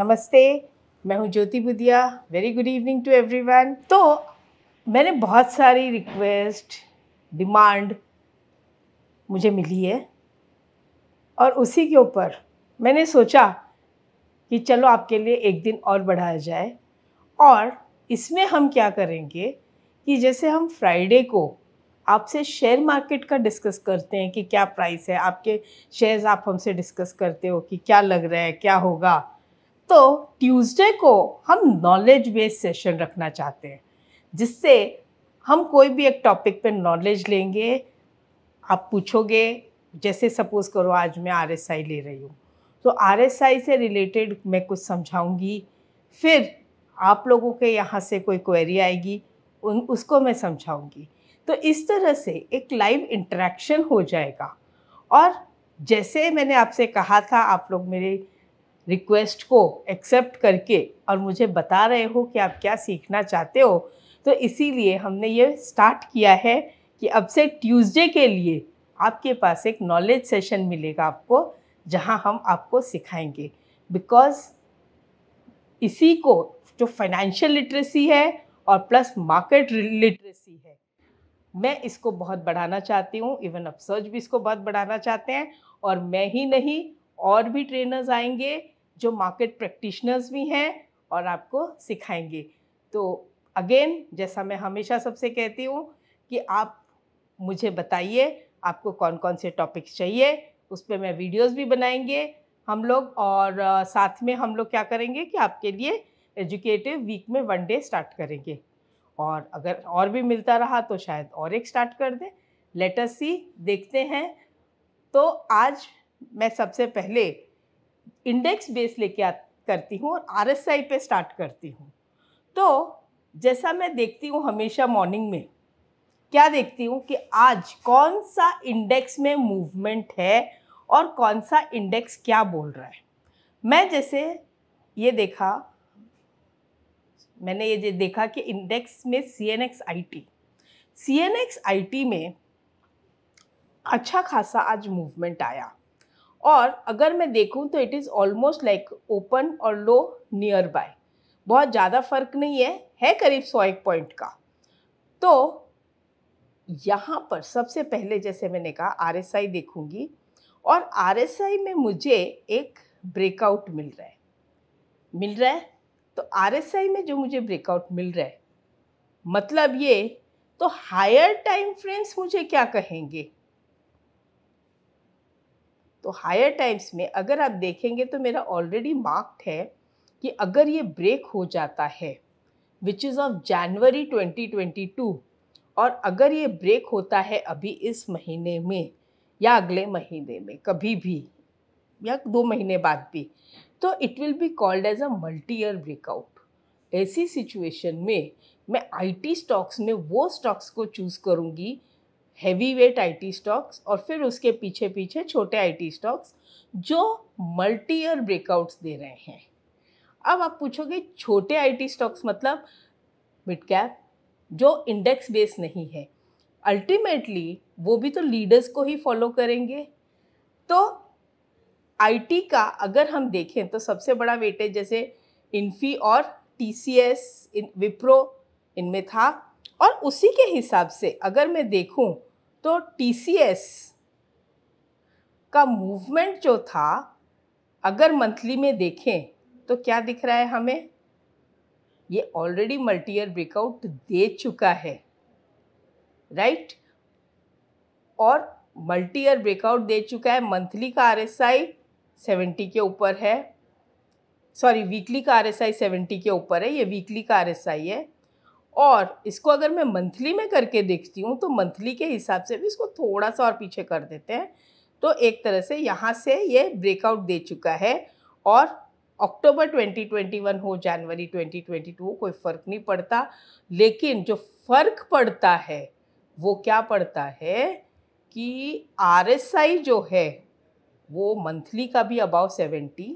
नमस्ते मैं हूँ Jyoti Budiya very good evening to everyone तो मैंने बहुत सारी रिक्वेस्ट डिमांड मुझे मिली है और उसी के ऊपर मैंने सोचा कि चलो आपके लिए एक दिन और बढ़ाया जाए और इसमें हम क्या करेंगे कि जैसे हम फ्राइडे को आपसे शेयर मार्केट का डिस्कस करते हैं कि क्या प्राइस है आपके शेयर्स आप हमसे डिस्कस करते हो कि क्या लग रहा है क्या होगा तो ट्यूसडे को हम नॉलेज बेस्ड सेशन रखना चाहते हैं जिससे हम कोई भी एक टॉपिक पे नॉलेज लेंगे आप पूछोगे जैसे सपोज़ करो आज मैं आर ले रही हूँ तो आर से रिलेटेड मैं कुछ समझाऊँगी फिर आप लोगों के यहाँ से कोई क्वेरी आएगी उन उसको मैं समझाऊँगी तो इस तरह से एक लाइव इंटरेक्शन हो जाएगा और जैसे मैंने आपसे कहा था आप लोग मेरे रिक्वेस्ट को एक्सेप्ट करके और मुझे बता रहे हो कि आप क्या सीखना चाहते हो तो इसीलिए हमने ये स्टार्ट किया है कि अब से ट्यूसडे के लिए आपके पास एक नॉलेज सेशन मिलेगा आपको जहां हम आपको सिखाएंगे बिकॉज इसी को जो फाइनेंशियल लिटरेसी है और प्लस मार्केट लिटरेसी है मैं इसको बहुत बढ़ाना चाहती हूँ इवन अफसर्च भी इसको बहुत बढ़ाना चाहते हैं और मैं ही नहीं और भी ट्रेनर्स आएंगे जो मार्केट प्रैक्टिशनर्स भी हैं और आपको सिखाएंगे तो अगेन जैसा मैं हमेशा सबसे कहती हूँ कि आप मुझे बताइए आपको कौन कौन से टॉपिक्स चाहिए उस पर मैं वीडियोस भी बनाएंगे हम लोग और साथ में हम लोग क्या करेंगे कि आपके लिए एजुकेटिव वीक में वन डे स्टार्ट करेंगे और अगर और भी मिलता रहा तो शायद और एक स्टार्ट कर दें लेटस सी देखते हैं तो आज मैं सबसे पहले इंडेक्स बेस लेके करती हूँ और आर एस आई पे स्टार्ट करती हूँ तो जैसा मैं देखती हूँ हमेशा मॉर्निंग में क्या देखती हूँ कि आज कौन सा इंडेक्स में मूवमेंट है और कौन सा इंडेक्स क्या बोल रहा है मैं जैसे ये देखा मैंने ये देखा कि इंडेक्स में C N X I T C N X I T में अच्छा खासा आज मूवमेंट आया और अगर मैं देखूँ तो it is almost like open और लो नियर बाय बहुत ज़्यादा फर्क नहीं है है करीब सौ एक पॉइंट का तो यहाँ पर सबसे पहले जैसे मैंने कहा आर देखूँगी और आर में मुझे एक ब्रेकआउट मिल रहा है मिल रहा है तो आर में जो मुझे ब्रेकआउट मिल रहा है मतलब ये तो हायर टाइम फ्रेम्स मुझे क्या कहेंगे तो हायर टाइम्स में अगर आप देखेंगे तो मेरा ऑलरेडी मार्क्ड है कि अगर ये ब्रेक हो जाता है विच इज़ ऑफ जनवरी 2022 और अगर ये ब्रेक होता है अभी इस महीने में या अगले महीने में कभी भी या दो महीने बाद भी तो it will be called as a multi year breakout ऐसी सिचुएशन में मैं आईटी स्टॉक्स में वो स्टॉक्स को चूज़ करूँगी हैवी वेट आई स्टॉक्स और फिर उसके पीछे पीछे छोटे आई स्टॉक्स जो मल्टी ईयर ब्रेकआउट्स दे रहे हैं अब आप पूछोगे छोटे आई स्टॉक्स मतलब मिड कैप जो इंडेक्स बेस नहीं है अल्टीमेटली वो भी तो लीडर्स को ही फॉलो करेंगे तो आईटी का अगर हम देखें तो सबसे बड़ा वेटेज जैसे इन्फी और टीसीएस विप्रो इनमें था और उसी के हिसाब से अगर मैं देखूं तो टी का मूवमेंट जो था अगर मंथली में देखें तो क्या दिख रहा है हमें ये ऑलरेडी मल्टी ईयर ब्रेकआउट दे चुका है राइट और मल्टी ईयर ब्रेकआउट दे चुका है मंथली का आर एस आई सेवेंटी के ऊपर है सॉरी वीकली का आर एस आई सेवेंटी के ऊपर है ये वीकली का आर एस आई है और इसको अगर मैं मंथली में करके देखती हूँ तो मंथली के हिसाब से भी इसको थोड़ा सा और पीछे कर देते हैं तो एक तरह से यहाँ से ये ब्रेकआउट दे चुका है और अक्टूबर 2021 हो जनवरी 2022 हो कोई फ़र्क नहीं पड़ता लेकिन जो फ़र्क पड़ता है वो क्या पड़ता है कि आर जो है वो मंथली का भी अबाउ 70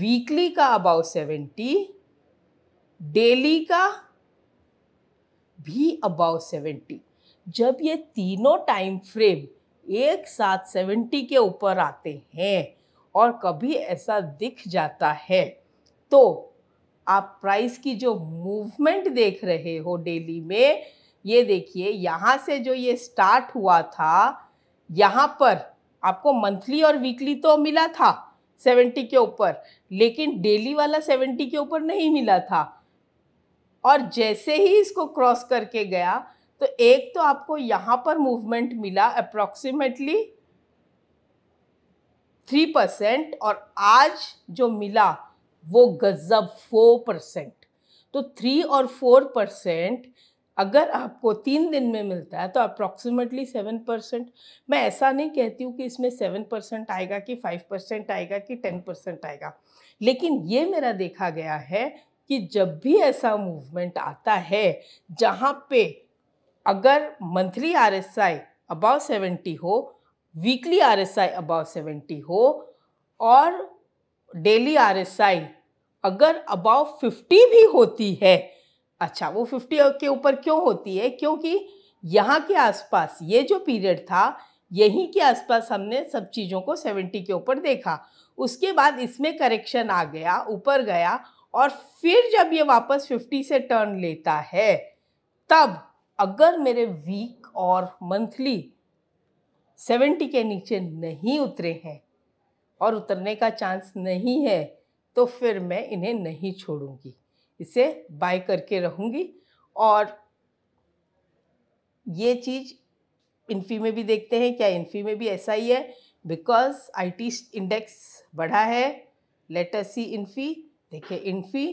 वीकली का अबाउ 70 डेली का भी अबाउ सेवेंटी जब ये तीनों टाइम फ्रेम एक साथ सेवेंटी के ऊपर आते हैं और कभी ऐसा दिख जाता है तो आप प्राइस की जो मूवमेंट देख रहे हो डेली में ये देखिए यहाँ से जो ये स्टार्ट हुआ था यहाँ पर आपको मंथली और वीकली तो मिला था सेवेंटी के ऊपर लेकिन डेली वाला सेवेंटी के ऊपर नहीं मिला था और जैसे ही इसको क्रॉस करके गया तो एक तो आपको यहाँ पर मूवमेंट मिला अप्रॉक्सीमेटली थ्री परसेंट और आज जो मिला वो गजब फोर परसेंट तो थ्री और फोर परसेंट अगर आपको तीन दिन में मिलता है तो अप्रॉक्सीमेटली सेवन परसेंट मैं ऐसा नहीं कहती हूँ कि इसमें सेवन परसेंट आएगा कि फाइव परसेंट आएगा कि टेन परसेंट आएगा लेकिन ये मेरा देखा गया है कि जब भी ऐसा मूवमेंट आता है जहाँ पे अगर monthly R S I above seventy हो weekly R S I above seventy हो और डेली आर एस आई अगर अबाव फिफ्टी भी होती है अच्छा वो फिफ्टी के ऊपर क्यों होती है क्योंकि यहाँ के आसपास ये जो पीरियड था यहीं के आसपास हमने सब चीज़ों को सेवेंटी के ऊपर देखा उसके बाद इसमें करेक्शन आ गया ऊपर गया और फिर जब ये वापस 50 से टर्न लेता है तब अगर मेरे वीक और मंथली 70 के नीचे नहीं उतरे हैं और उतरने का चांस नहीं है तो फिर मैं इन्हें नहीं छोड़ूंगी इसे बाय करके रहूंगी और ये चीज़ इन्फी में भी देखते हैं क्या इन्फी में भी ऐसा ही है बिकॉज आई टी इंडेक्स बढ़ा है लेटर सी इन्फी देखिए इन्फी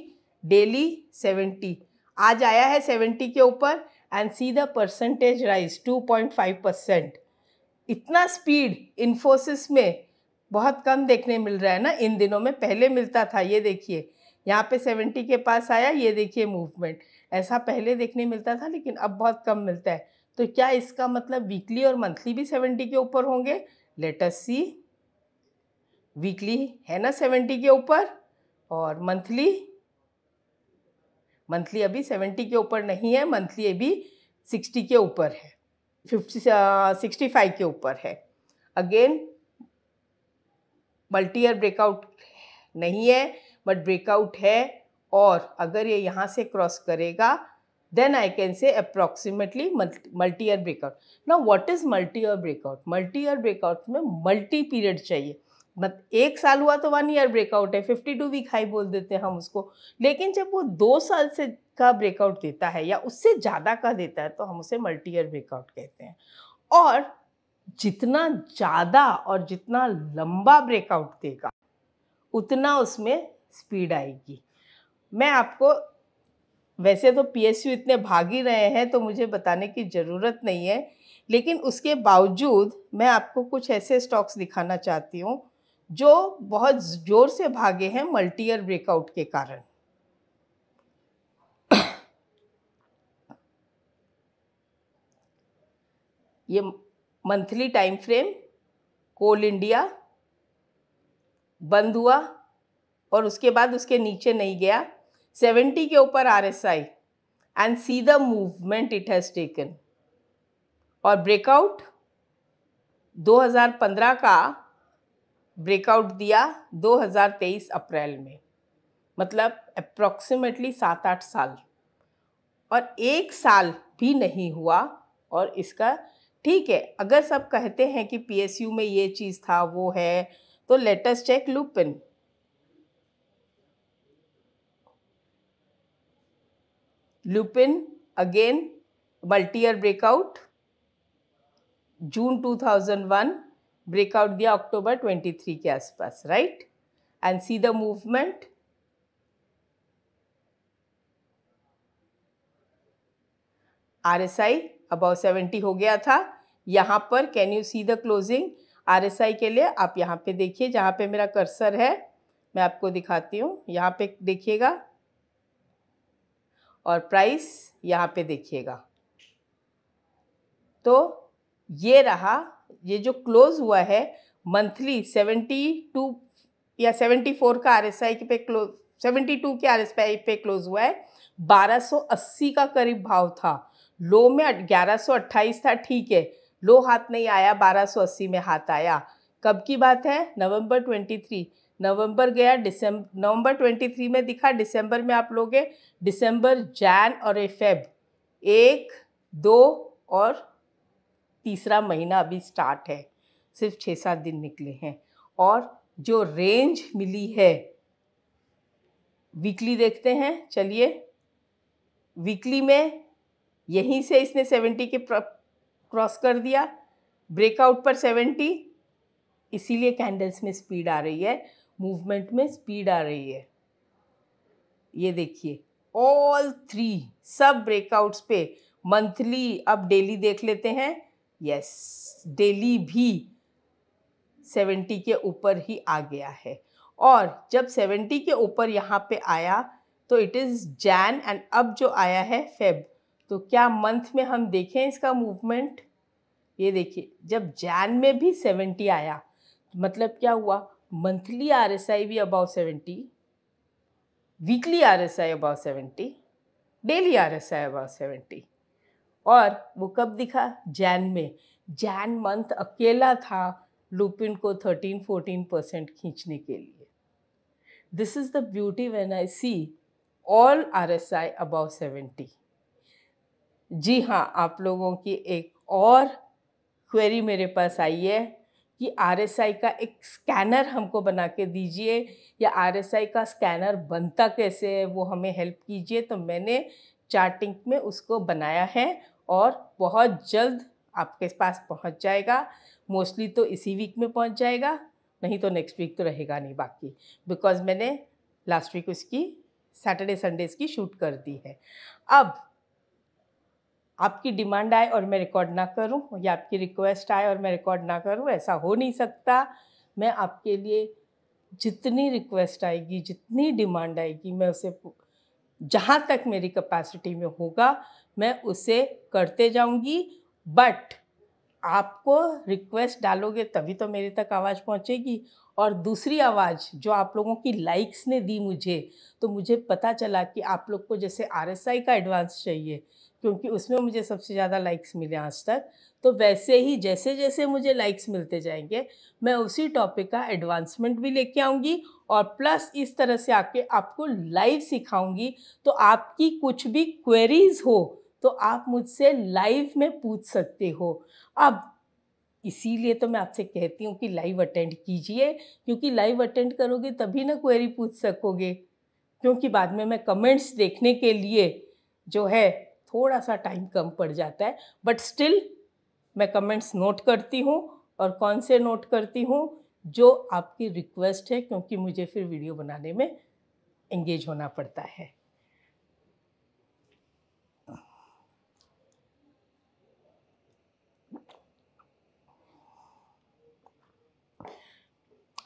डेली सेवेंटी आज आया है सेवेंटी के ऊपर and see the percentage rise two point five percent इतना स्पीड इन्फोसिस में बहुत कम देखने मिल रहा है ना इन दिनों में पहले मिलता था ये देखिए यहाँ पे सेवेंटी के पास आया ये देखिए मूवमेंट ऐसा पहले देखने मिलता था लेकिन अब बहुत कम मिलता है तो क्या इसका मतलब वीकली और मंथली भी सेवेंटी के ऊपर होंगे लेटस सी वीकली है ना सेवेंटी के ऊपर और मंथली मंथली अभी सेवेंटी के ऊपर नहीं है मंथली अभी सिक्सटी के ऊपर है फिफ्टी सिक्सटी फाइव के ऊपर है अगेन मल्टी ईयर ब्रेकआउट नहीं है बट ब्रेकआउट है और अगर ये यहाँ से क्रॉस करेगा then I can say approximately multi year breakout ना what is multi year breakout multi year breakout में मल्टी पीरियड चाहिए मत एक साल हुआ तो वन ईयर ब्रेकआउट है फिफ्टी टू वीक हाई बोल देते हैं हम उसको लेकिन जब वो दो साल से का ब्रेकआउट देता है या उससे ज़्यादा का देता है तो हम उसे मल्टी ईयर ब्रेकआउट कहते हैं और जितना ज़्यादा और जितना लंबा ब्रेकआउट देगा उतना उसमें स्पीड आएगी मैं आपको वैसे तो पीएसयू इतने भाग ही रहे हैं तो मुझे बताने की ज़रूरत नहीं है लेकिन उसके बावजूद मैं आपको कुछ ऐसे स्टॉक्स दिखाना चाहती हूँ जो बहुत ज़ोर से भागे हैं मल्टी ईयर ब्रेकआउट के कारण ये monthly time frame Coal India बंद हुआ और उसके बाद उसके नीचे नहीं गया 70 के ऊपर RSI and see the movement it has taken और ब्रेकआउट 2015 का ब्रेकआउट दिया 2023 अप्रैल में मतलब अप्रॉक्सीमेटली सात आठ साल और एक साल भी नहीं हुआ और इसका ठीक है अगर सब कहते हैं कि पीएसयू में ये चीज़ था वो है तो latest check Lupin Lupin again multi year breakout June 2001 breakout दिया अक्टूबर 23 के आसपास right and see the movement RSI above 70 हो गया था यहाँ पर can you see the closing RSI के लिए आप यहाँ पे देखिए जहाँ पे मेरा कर्सर है मैं आपको दिखाती हूँ यहाँ पे देखिएगा और प्राइस यहाँ पे देखिएगा तो ये रहा ये जो क्लोज़ हुआ है मंथली सेवेंटी टू या सेवेंटी फोर का आर एस आई पे क्लोज सेवेंटी टू के आर एस आई पे क्लोज हुआ है बारह सौ अस्सी का करीब भाव था लो में ग्यारह सौ अट्ठाईस था ठीक है लो हाथ नहीं आया बारह सौ अस्सी में हाथ आया कब की बात है नवंबर ट्वेंटी थ्री नवंबर गया दिसंबर नवंबर ट्वेंटी थ्री में दिखा दिसंबर में आप लोगे दिसंबर जैन और ए फेब एक दो और तीसरा महीना अभी स्टार्ट है सिर्फ छः सात दिन निकले हैं और जो रेंज मिली है वीकली देखते हैं चलिए वीकली में यहीं से इसने सेवेंटी के क्रॉस कर दिया ब्रेकआउट पर सेवेंटी इसीलिए कैंडल्स में स्पीड आ रही है मूवमेंट में स्पीड आ रही है ये देखिए ऑल थ्री सब ब्रेकआउट्स पे मंथली अब डेली देख लेते हैं यस डेली भी सेवेंटी के ऊपर ही आ गया है और जब सेवेंटी के ऊपर यहाँ पे आया तो इट इज़ जैन एंड अब जो आया है फेब तो क्या मंथ में हम देखें इसका मूवमेंट ये देखिए जब जैन में भी सेवेंटी आया मतलब क्या हुआ मंथली आर एस आई भी above seventy weekly R S I above seventy daily R S I above seventy और वो कब दिखा जैन में जैन मंथ अकेला था लुपिन को 13-14 परसेंट खींचने के लिए this is the beauty when I see all R S I above seventy जी हाँ आप लोगों की एक और क्वेरी मेरे पास आई है कि आर एस आई का एक स्कैनर हमको बना के दीजिए या आर एस आई का स्कैनर बनता कैसे है वो हमें हेल्प कीजिए तो मैंने चार्टिंग में उसको बनाया है और बहुत जल्द आपके पास पहुंच जाएगा मोस्टली तो इसी वीक में पहुंच जाएगा नहीं तो नेक्स्ट वीक तो रहेगा नहीं बाकी बिकॉज मैंने लास्ट वीक उसकी सैटरडे संडेज की शूट कर दी है अब आपकी डिमांड आए और मैं रिकॉर्ड ना करूं या आपकी रिक्वेस्ट आए और मैं रिकॉर्ड ना करूं ऐसा हो नहीं सकता मैं आपके लिए जितनी रिक्वेस्ट आएगी जितनी डिमांड आएगी मैं उसे जहाँ तक मेरी कैपेसिटी में होगा मैं उसे करते जाऊँगी बट आपको रिक्वेस्ट डालोगे तभी तो मेरे तक आवाज़ पहुँचेगी और दूसरी आवाज़ जो आप लोगों की लाइक्स ने दी मुझे तो मुझे पता चला कि आप लोग को जैसे आरएसआई का एडवांस चाहिए क्योंकि उसमें मुझे सबसे ज़्यादा लाइक्स मिले आज तक तो वैसे ही जैसे जैसे मुझे लाइक्स मिलते जाएंगे मैं उसी टॉपिक का एडवांसमेंट भी लेके आऊँगी और प्लस इस तरह से आके आपको लाइव सिखाऊँगी तो आपकी कुछ भी क्वेरीज हो तो आप मुझसे लाइव में पूछ सकते हो अब इसीलिए तो मैं आपसे कहती हूँ कि लाइव अटेंड कीजिए क्योंकि लाइव अटेंड करोगे तभी ना क्वेरी पूछ सकोगे क्योंकि बाद में मैं कमेंट्स देखने के लिए जो है थोड़ा सा टाइम कम पड़ जाता है बट स्टिल मैं कमेंट्स नोट करती हूँ और कौन से नोट करती हूँ जो आपकी रिक्वेस्ट है क्योंकि मुझे फिर वीडियो बनाने में एंगेज होना पड़ता है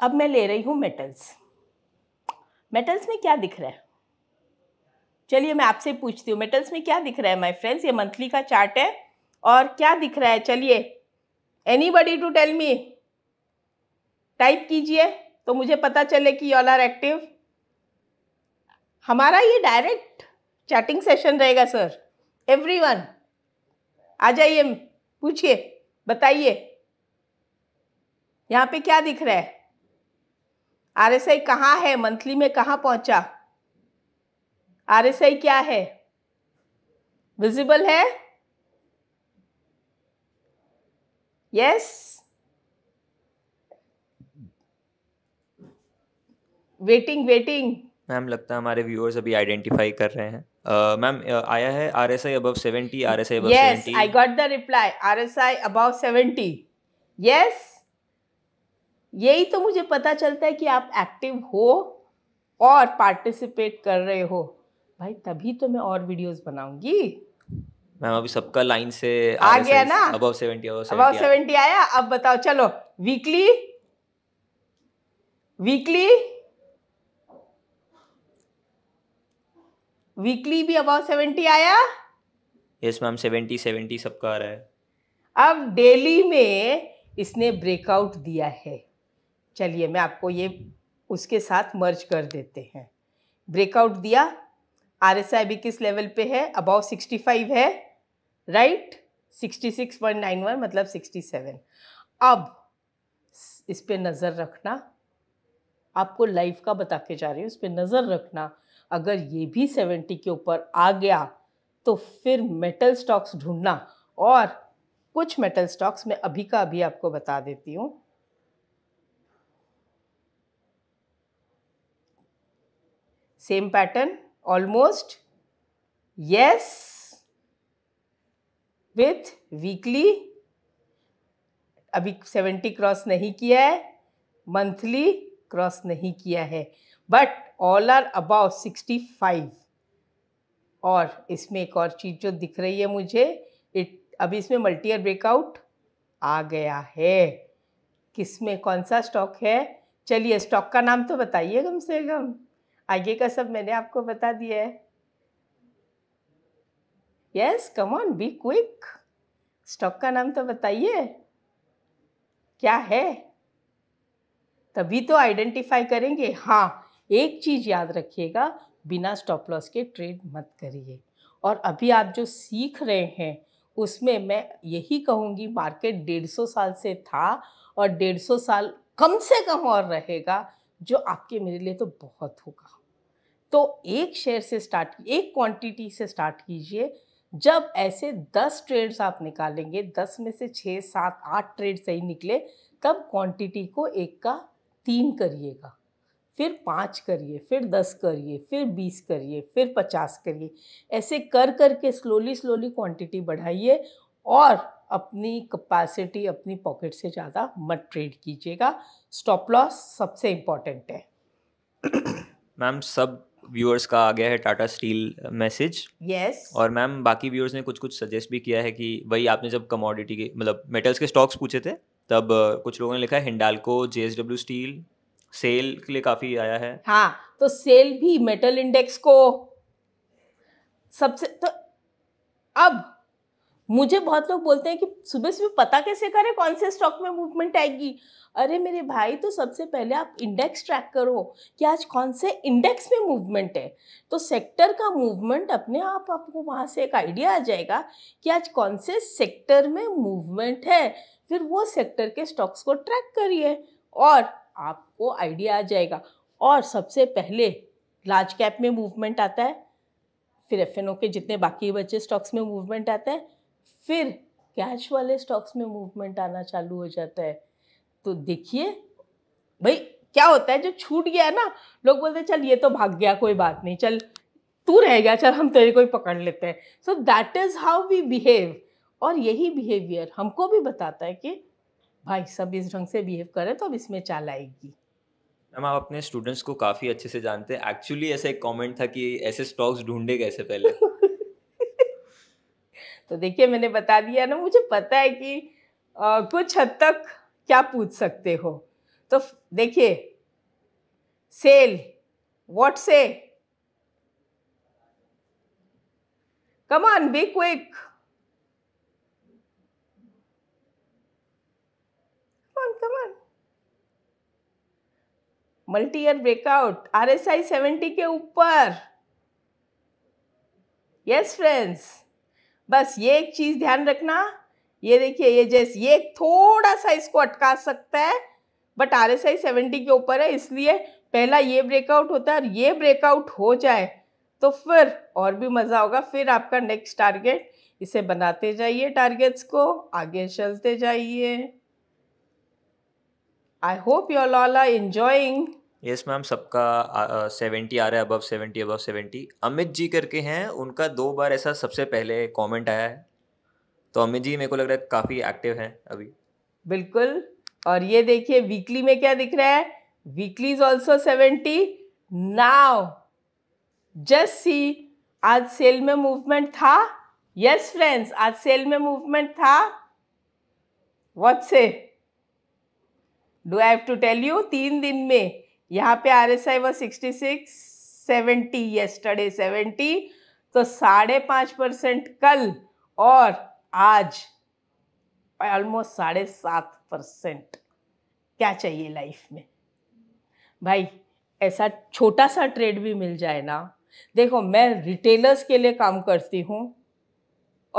अब मैं ले रही हूँ मेटल्स मेटल्स में क्या दिख रहा है चलिए मैं आपसे पूछती हूँ मेटल्स में क्या दिख रहा है माय फ्रेंड्स ये मंथली का चार्ट है और क्या दिख रहा है चलिए anybody to tell me type कीजिए तो मुझे पता चले कि ऑल आर एक्टिव हमारा ये डायरेक्ट चैटिंग सेशन रहेगा सर एवरीवन आ जाइए पूछिए बताइए यहाँ पे क्या दिख रहा है आरएसआई कहाँ है मंथली में कहाँ पहुँचा आर एस आई क्या है विजिबल है यस वेटिंग वेटिंग मैम लगता है हमारे व्यूअर्स अभी आइडेंटिफाई कर रहे हैं मैम uh, uh, आया है R S I above seventy R S I yes I got the reply R S I above seventy yes यही तो मुझे पता चलता है कि आप एक्टिव हो और पार्टिसिपेट कर रहे हो भाई तभी तो मैं और वीडियोस बनाऊंगी मैम अभी सबका लाइन से आ गया ना अब 70 आया अब बताओ चलो वीकली वीकली वीकली भी अबाउट सेवेंटी आया यस मैम सेवेंटी सेवेंटी सबका आ रहा है अब डेली में इसने ब्रेकआउट दिया है चलिए मैं आपको ये उसके साथ मर्ज कर देते हैं ब्रेकआउट दिया आर एस आई भी किस लेवल पे है सिक्सटी फाइव है right sixty six point nine one मतलब सिक्सटी सेवन अब इस पर नज़र रखना आपको लाइफ का बता के जा रही हूँ उस पर नज़र रखना अगर ये भी सेवेंटी के ऊपर आ गया तो फिर मेटल स्टॉक्स ढूंढना और कुछ मेटल स्टॉक्स मैं अभी का अभी आपको बता देती हूँ same pattern almost yes with weekly अभी सेवेंटी क्रॉस नहीं किया है मंथली क्रॉस नहीं किया है but all are above sixty five और इसमें एक और चीज़ जो दिख रही है मुझे इट अभी इसमें मल्टीयर ब्रेकआउट आ गया है किस में कौन सा स्टॉक है चलिए स्टॉक का नाम तो बताइए कम से कम आगे का सब मैंने आपको बता दिया है yes come on be quick stock का नाम तो बताइए क्या है तभी तो आइडेंटिफाई करेंगे हाँ एक चीज़ याद रखिएगा बिना स्टॉप लॉस के ट्रेड मत करिए और अभी आप जो सीख रहे हैं उसमें मैं यही कहूँगी मार्केट डेढ़ सौ साल से था और डेढ़ सौ साल कम से कम और रहेगा जो आपके मेरे लिए तो बहुत होगा तो एक शेयर से स्टार्ट एक क्वांटिटी से स्टार्ट कीजिए जब ऐसे दस ट्रेड्स आप निकालेंगे दस में से छः सात आठ ट्रेड सही निकले तब क्वांटिटी को एक का तीन करिएगा फिर पाँच करिए फिर दस करिए फिर बीस करिए फिर पचास करिए ऐसे कर कर के स्लोली स्लोली क्वांटिटी बढ़ाइए और अपनी कैपेसिटी अपनी पॉकेट से ज़्यादा मत ट्रेड कीजिएगा स्टॉप लॉस सबसे इम्पॉर्टेंट है मैम सब व्यूअर्स का आ गया है टाटा स्टील मैसेज यस और मैम बाकी व्यूअर्स ने कुछ कुछ सजेस्ट भी किया है कि भाई आपने जब कमोडिटी के मतलब मेटल्स के स्टॉक्स पूछे थे तब uh, कुछ लोगों ने लिखा है हिंडालको जे स्टील सेल के लिए काफी आया है हाँ तो सेल भी मेटल इंडेक्स को सबसे तो अब मुझे बहुत लोग बोलते हैं कि सुबह सुबह पता कैसे करें कौन से स्टॉक में मूवमेंट आएगी अरे मेरे भाई तो सबसे पहले आप इंडेक्स ट्रैक करो कि आज कौन से इंडेक्स में मूवमेंट है तो सेक्टर का मूवमेंट अपने आप आपको वहाँ से एक आइडिया आ जाएगा कि आज कौन से सेक्टर में मूवमेंट है फिर वो सेक्टर के स्टॉक्स को ट्रैक करिए और आपको आइडिया आ जाएगा और सबसे पहले लार्ज कैप में मूवमेंट आता है फिर एफ के जितने बाकी बचे स्टॉक्स में मूवमेंट आता है फिर कैश वाले स्टॉक्स में मूवमेंट आना चालू हो जाता है तो देखिए भाई क्या होता है जो छूट गया है ना लोग बोलते चल ये तो भाग गया कोई बात नहीं चल तू रह गया चल हम तेरे को ही पकड़ लेते हैं so that is how we behave और यही बिहेवियर हमको भी बताता है कि भाई सब इस ढंग से बिहेव करें तो अब इसमें चाल आएगी मैम आप अपने स्टूडेंट्स को काफ़ी अच्छे से जानते हैं एक्चुअली ऐसा एक कमेंट था कि ऐसे स्टॉक्स ढूंढे कैसे पहले तो देखिए मैंने बता दिया ना मुझे पता है कि आ, कुछ हद तक क्या पूछ सकते हो तो देखिए SAIL what say come on be quick multi year breakout R S I seventy के ऊपर यस फ्रेंड्स बस ये एक चीज़ ध्यान रखना ये देखिए ये जैसे ये थोड़ा सा इसको अटका सकता है but R S I seventy के ऊपर है इसलिए पहला ये ब्रेकआउट होता है और ये ब्रेकआउट हो जाए तो फिर और भी मज़ा होगा फिर आपका नेक्स्ट टारगेट इसे बनाते जाइए टारगेट्स को आगे चलते जाइए I hope you all are enjoying yes ma'am सबका सेवेंटी आ रहा है above seventy above seventy Amit ji करके हैं उनका दो बार ऐसा सबसे पहले कमेंट आया है तो अमित जी मेरे को लग रहा है काफ़ी एक्टिव हैं अभी बिल्कुल और ये देखिए वीकली में क्या दिख रहा है weekly is also seventy now just see आज सेल में मूवमेंट था यस फ्रेंड्स आज सेल में मूवमेंट था what say do have to tell you तीन दिन में यहाँ पे आर एस आई वो sixty six seventy yesterday seventy तो साढ़े पाँच परसेंट कल और आज ऑलमोस्ट साढ़े सात परसेंट क्या चाहिए लाइफ में भाई ऐसा छोटा सा ट्रेड भी मिल जाए ना देखो मैं रिटेलर्स के लिए काम करती हूँ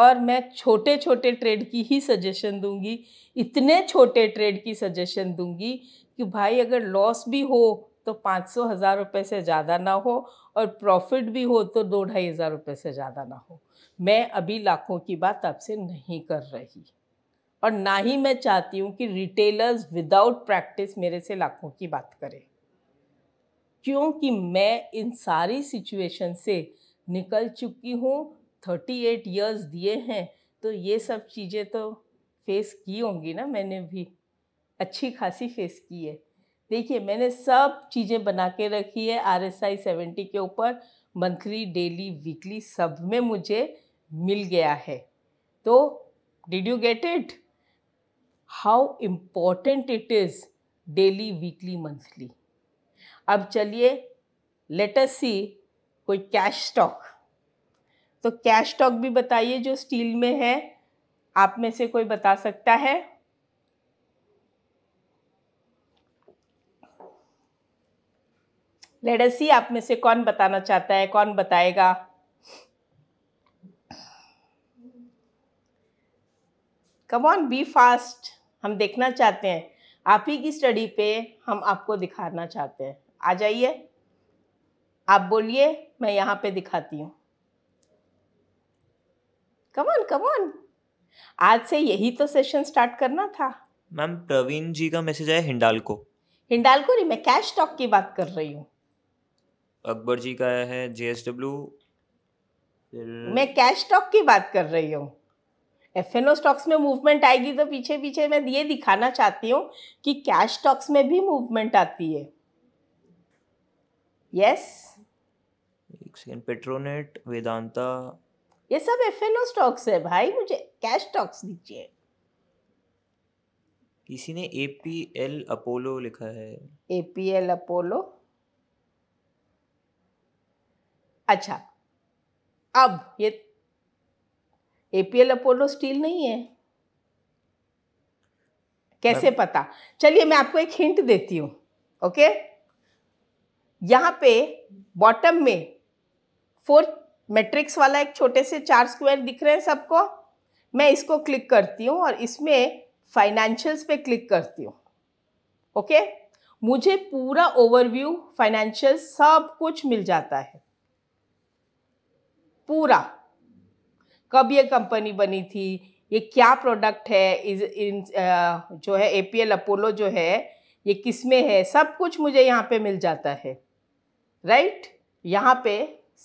और मैं छोटे छोटे ट्रेड की ही सजेशन दूंगी इतने छोटे ट्रेड की सजेशन दूंगी कि भाई अगर लॉस भी हो तो पाँच सौ हज़ार रुपये से ज़्यादा ना हो और प्रॉफिट भी हो तो दो ढाई हज़ार रुपये से ज़्यादा ना हो मैं अभी लाखों की बात आपसे नहीं कर रही और ना ही मैं चाहती हूँ कि रिटेलर्स विदाउट प्रैक्टिस मेरे से लाखों की बात करें क्योंकि मैं इन सारी सिचुएशन से निकल चुकी हूँ थर्टी एट ईयर्स दिए हैं तो ये सब चीज़ें तो फेस की होंगी ना मैंने भी अच्छी खासी फेस की है देखिए मैंने सब चीज़ें बना के रखी है आर एस आई सेवेंटी के ऊपर मंथली डेली वीकली सब में मुझे मिल गया है तो did you get it how important it is daily weekly monthly अब चलिए लेटर सी कोई कैश स्टॉक तो कैश स्टॉक भी बताइए जो स्टील में है आप में से कोई बता सकता है लेडसी आप में से कौन बताना चाहता है कौन बताएगा कम ऑन बी फास्ट हम देखना चाहते हैं आप ही की स्टडी पे हम आपको दिखाना चाहते हैं आ जाइए आप बोलिए मैं यहाँ पे दिखाती हूँ कमॉन कमॉन आज से यही तो सेशन स्टार्ट करना था मैम प्रवीण जी का मैसेज आया हिंडाल को हिंडाल को नहीं मैं कैश स्टॉक की बात कर रही हूँ अकबर जी का आया है जे मैं कैश स्टॉक की बात कर रही हूँ एफ एन ओ स्टॉक्स में मूवमेंट आएगी तो पीछे पीछे मैं ये दिखाना चाहती हूँ कि कैश स्टॉक्स में भी मूवमेंट आती है यस एक सेकेंड पेट्रोनेट वेदांता ये सब एफ एन ओ स्टॉक्स है भाई मुझे कैश स्टॉक्स दीजिए किसी ने ए पी एल अपोलो लिखा है ए पी एल अपोलो अच्छा अब ये एपीएल अपोलो स्टील नहीं है कैसे पता चलिए मैं आपको एक हिंट देती हूं ओके यहां पे बॉटम में फोर मैट्रिक्स वाला एक छोटे से चार स्क्वायर दिख रहे हैं सबको मैं इसको क्लिक करती हूं और इसमें फाइनेंशियल्स पे क्लिक करती हूँ ओके मुझे पूरा ओवरव्यू फाइनेंशियल सब कुछ मिल जाता है पूरा कब ये कंपनी बनी थी ये क्या प्रोडक्ट है इज इन uh, जो है एपीएल अपोलो जो है ये किस में है सब कुछ मुझे यहाँ पे मिल जाता है राइट यहाँ पे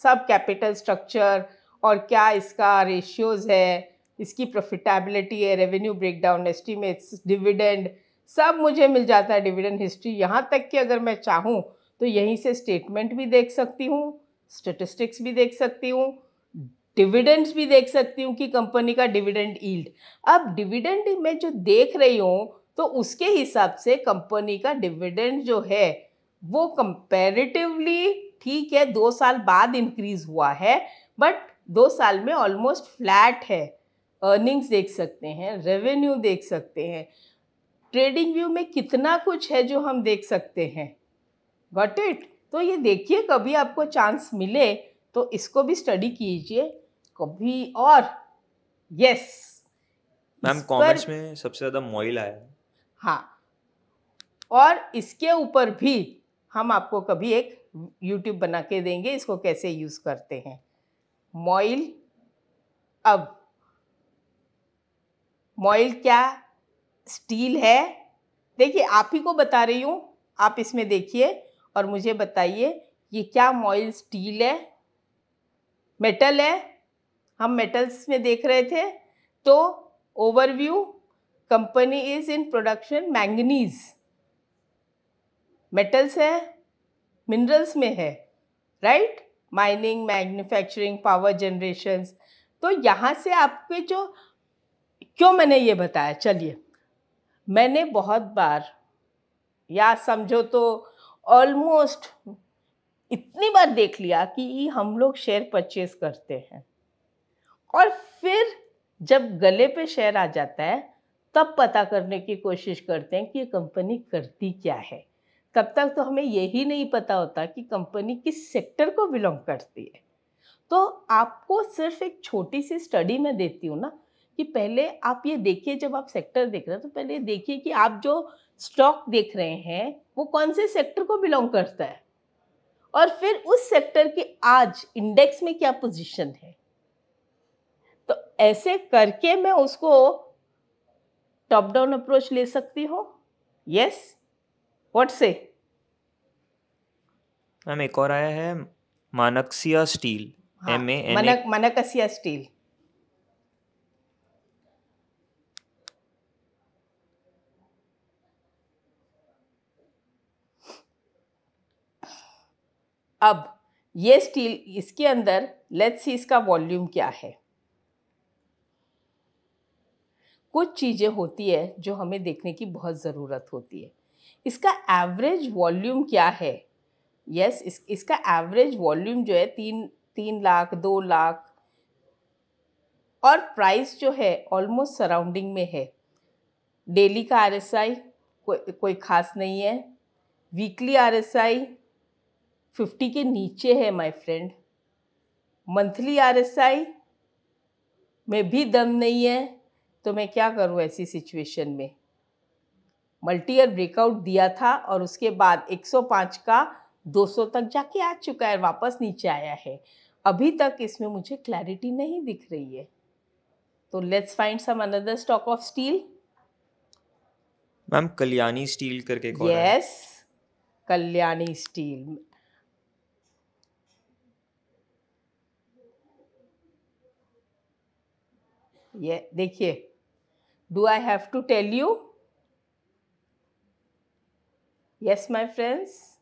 सब कैपिटल स्ट्रक्चर और क्या इसका रेशियोज़ है इसकी प्रॉफिटेबिलिटी है रेवेन्यू ब्रेकडाउन एस्टीमेट्स डिविडेंड सब मुझे मिल जाता है डिविडेंड हिस्ट्री यहाँ तक कि अगर मैं चाहूँ तो यहीं से स्टेटमेंट भी देख सकती हूँ स्टेटिस्टिक्स भी देख सकती हूँ डिविडेंड्स भी देख सकती हूँ कि कंपनी का डिविडेंड ईल्ड अब डिविडेंड में जो देख रही हूँ तो उसके हिसाब से कंपनी का डिविडेंड जो है वो कंपेरेटिवली ठीक है दो साल बाद इंक्रीज हुआ है बट दो साल में ऑलमोस्ट फ्लैट है अर्निंग्स देख सकते हैं रेवेन्यू देख सकते हैं ट्रेडिंग व्यू में कितना कुछ है जो हम देख सकते हैं गट इट तो ये देखिए कभी आपको चांस मिले तो इसको भी स्टडी कीजिए कभी और यस मैम कमेंट्स में सबसे ज्यादा मोइल आया हाँ और इसके ऊपर भी हम आपको कभी एक यूट्यूब बना के देंगे इसको कैसे यूज करते हैं मोइल अब मोइल क्या स्टील है देखिए आप ही को बता रही हूँ आप इसमें देखिए और मुझे बताइए ये क्या मोइल स्टील है मेटल है हम मेटल्स में देख रहे थे तो overview company is in production manganese metals है मिनरल्स में है right mining manufacturing power generation तो यहाँ से आपके जो क्यों मैंने ये बताया चलिए मैंने बहुत बार या समझो तो ऑलमोस्ट इतनी बार देख लिया कि हम लोग शेयर परचेज करते हैं और फिर जब गले पे शेयर आ जाता है तब पता करने की कोशिश करते हैं कि ये कंपनी करती क्या है तब तक तो हमें यही नहीं पता होता कि कंपनी किस सेक्टर को बिलोंग करती है तो आपको सिर्फ एक छोटी सी स्टडी में देती हूँ ना कि पहले आप ये देखिए जब आप सेक्टर देख रहे हैं तो पहले देखिए कि आप जो स्टॉक देख रहे हैं वो कौन से सेक्टर को बिलोंग करता है और फिर उस सेक्टर की आज इंडेक्स में क्या पोजीशन है तो ऐसे करके मैं उसको टॉप डाउन अप्रोच ले सकती हूँ यस व्हाट से मैम एक और आया है मानकसिया स्टील एम ए मनक मानकसिया स्टील अब ये स्टील इसके अंदर लेट्स सी इसका वॉल्यूम क्या है कुछ चीज़ें होती है जो हमें देखने की बहुत ज़रूरत होती है इसका एवरेज वॉल्यूम क्या है यस yes, इस, इसका एवरेज वॉल्यूम जो है तीन तीन लाख दो लाख और प्राइस जो है ऑलमोस्ट सराउंडिंग में है डेली का आर एस आई कोई ख़ास नहीं है weekly R S I fifty के नीचे है my friend monthly R S I में भी दम नहीं है तो मैं क्या करूँ ऐसी सिचुएशन में मल्टी ईयर ब्रेकआउट दिया था और उसके बाद 105 का 200 तक जाके आ चुका है वापस नीचे आया है अभी तक इसमें मुझे क्लैरिटी नहीं दिख रही है तो let's find some another stock of steel ma'am Kalyani Steel करके यस yes, कल्याणी स्टील ये देखिए Do I have to tell you? Yes, my friends.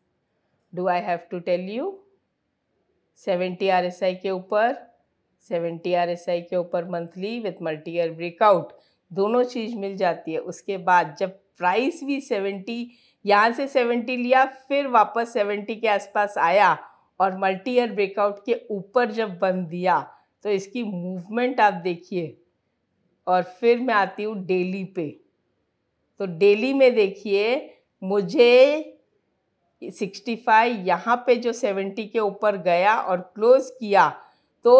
Do I have to tell you? 70 RSI के ऊपर 70 RSI के ऊपर monthly with multi year breakout दोनों चीज़ मिल जाती है उसके बाद जब प्राइस भी 70 यहाँ से 70 लिया फिर वापस 70 के आसपास आया और मल्टी ईयर ब्रेकआउट के ऊपर जब बंद दिया तो इसकी मूवमेंट आप देखिए और फिर मैं आती हूँ डेली पे तो डेली में देखिए मुझे 65 यहाँ पर जो 70 के ऊपर गया और क्लोज़ किया तो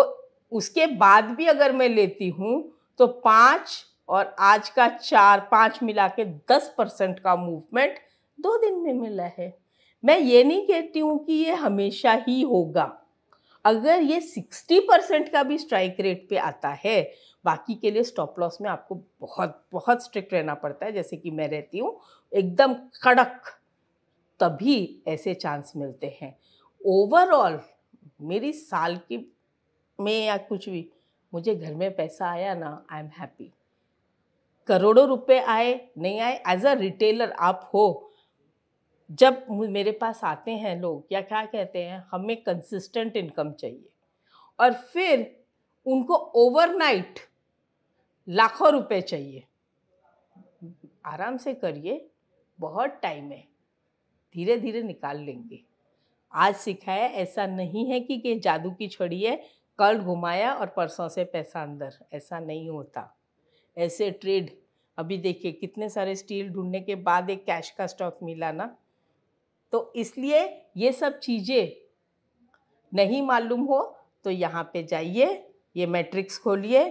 उसके बाद भी अगर मैं लेती हूँ तो पाँच और आज का चार पाँच मिला के दस परसेंट का मूवमेंट दो दिन में मिला है मैं ये नहीं कहती हूँ कि ये हमेशा ही होगा अगर ये सिक्सटी परसेंट का भी स्ट्राइक रेट पे आता है बाकी के लिए स्टॉप लॉस में आपको बहुत बहुत स्ट्रिक्ट रहना पड़ता है जैसे कि मैं रहती हूँ एकदम कड़क तभी ऐसे चांस मिलते हैं ओवरऑल मेरी साल की में या कुछ भी मुझे घर में पैसा आया ना आई एम हैप्पी करोड़ों रुपए आए नहीं आए एज अ रिटेलर आप हो जब मेरे पास आते हैं लोग या क्या कहते हैं हमें कंसिस्टेंट इनकम चाहिए और फिर उनको ओवरनाइट लाखों रुपए चाहिए आराम से करिए बहुत टाइम है धीरे धीरे निकाल लेंगे आज सिखाया ऐसा नहीं है कि ये जादू की छड़ी है कल घुमाया और परसों से पैसा अंदर ऐसा नहीं होता ऐसे ट्रेड अभी देखिए कितने सारे स्टील ढूंढने के बाद एक कैश का स्टॉक मिला ना तो इसलिए ये सब चीज़ें नहीं मालूम हो तो यहाँ पे जाइए ये मैट्रिक्स खोलिए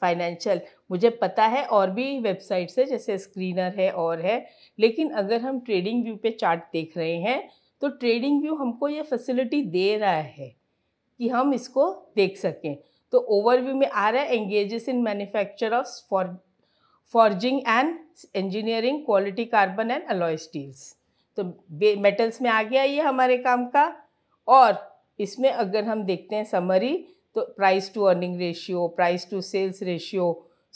फाइनेंशियल मुझे पता है और भी वेबसाइट्स है जैसे स्क्रीनर है और है लेकिन अगर हम ट्रेडिंग व्यू पे चार्ट देख रहे हैं तो ट्रेडिंग व्यू हमको ये फैसिलिटी दे रहा है कि हम इसको देख सकें तो ओवरव्यू में आ रहा है engages in manufacture of for forging and engineering quality carbon and alloy steels तो मेटल्स में आ गया ये हमारे काम का और इसमें अगर हम देखते हैं समरी तो price to earning ratio price to sales ratio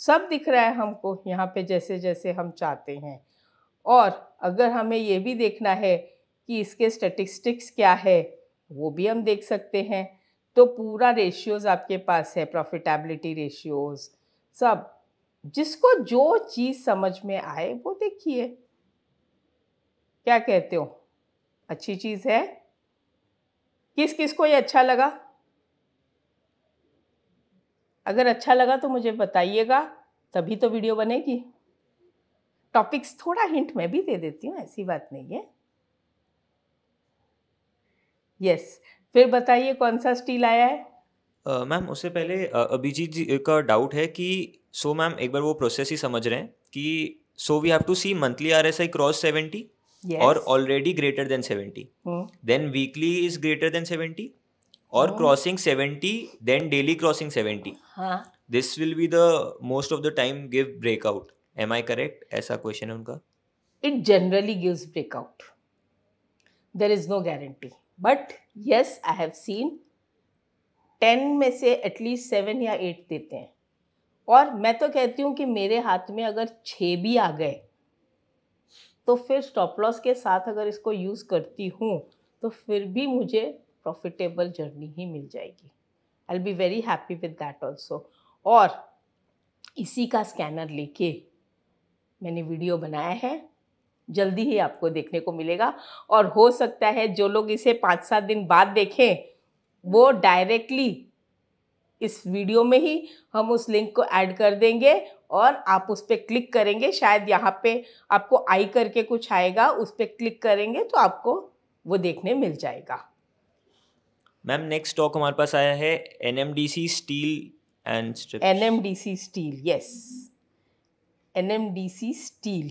सब दिख रहा है हमको यहाँ पे जैसे जैसे हम चाहते हैं और अगर हमें ये भी देखना है कि इसके स्टेटिस्टिक्स क्या है वो भी हम देख सकते हैं तो पूरा रेशियोज़ आपके पास है प्रॉफिटेबिलिटी रेशियोज़ सब जिसको जो चीज़ समझ में आए वो देखिए क्या कहते हो अच्छी चीज़ है किस किस को ये अच्छा लगा अगर अच्छा लगा तो मुझे बताइएगा तभी तो वीडियो बनेगी टॉपिक्स थोड़ा हिंट मैं भी दे देती हूँ ऐसी बात नहीं है यस yes. फिर बताइए कौन सा स्टील आया है uh, मैम उससे पहले अभिजीत जी का डाउट है कि सो मैम एक बार वो प्रोसेस ही समझ रहे हैं कि so we have to see monthly R S I cross seventy और already greater than seventy then weekly is greater than seventy और crossing seventy then daily crossing seventy this will be the most of the time give breakout am I correct ऐसा question है उनका it generally gives breakout there is no guarantee but yes I have seen ten में से at least seven या eight देते हैं और मैं तो कहती हूँ कि मेरे हाथ में अगर छः भी आ गए तो फिर स्टॉप लॉस के साथ अगर इसको यूज़ करती हूँ तो फिर भी मुझे प्रॉफिटेबल जर्नी ही मिल जाएगी I be very happy with that also और इसी का स्कैनर लेके मैंने वीडियो बनाया है जल्दी ही आपको देखने को मिलेगा और हो सकता है जो लोग इसे पाँच सात दिन बाद देखें वो डायरेक्टली इस वीडियो में ही हम उस लिंक को ऐड कर देंगे और आप उस पर क्लिक करेंगे शायद यहाँ पे आपको आई करके कुछ आएगा उस पर क्लिक करेंगे तो आपको वो देखने मिल जाएगा मैम नेक्स्ट स्टॉक हमारे पास आया है N M D C Steel and NMDC Steel yes N M D C Steel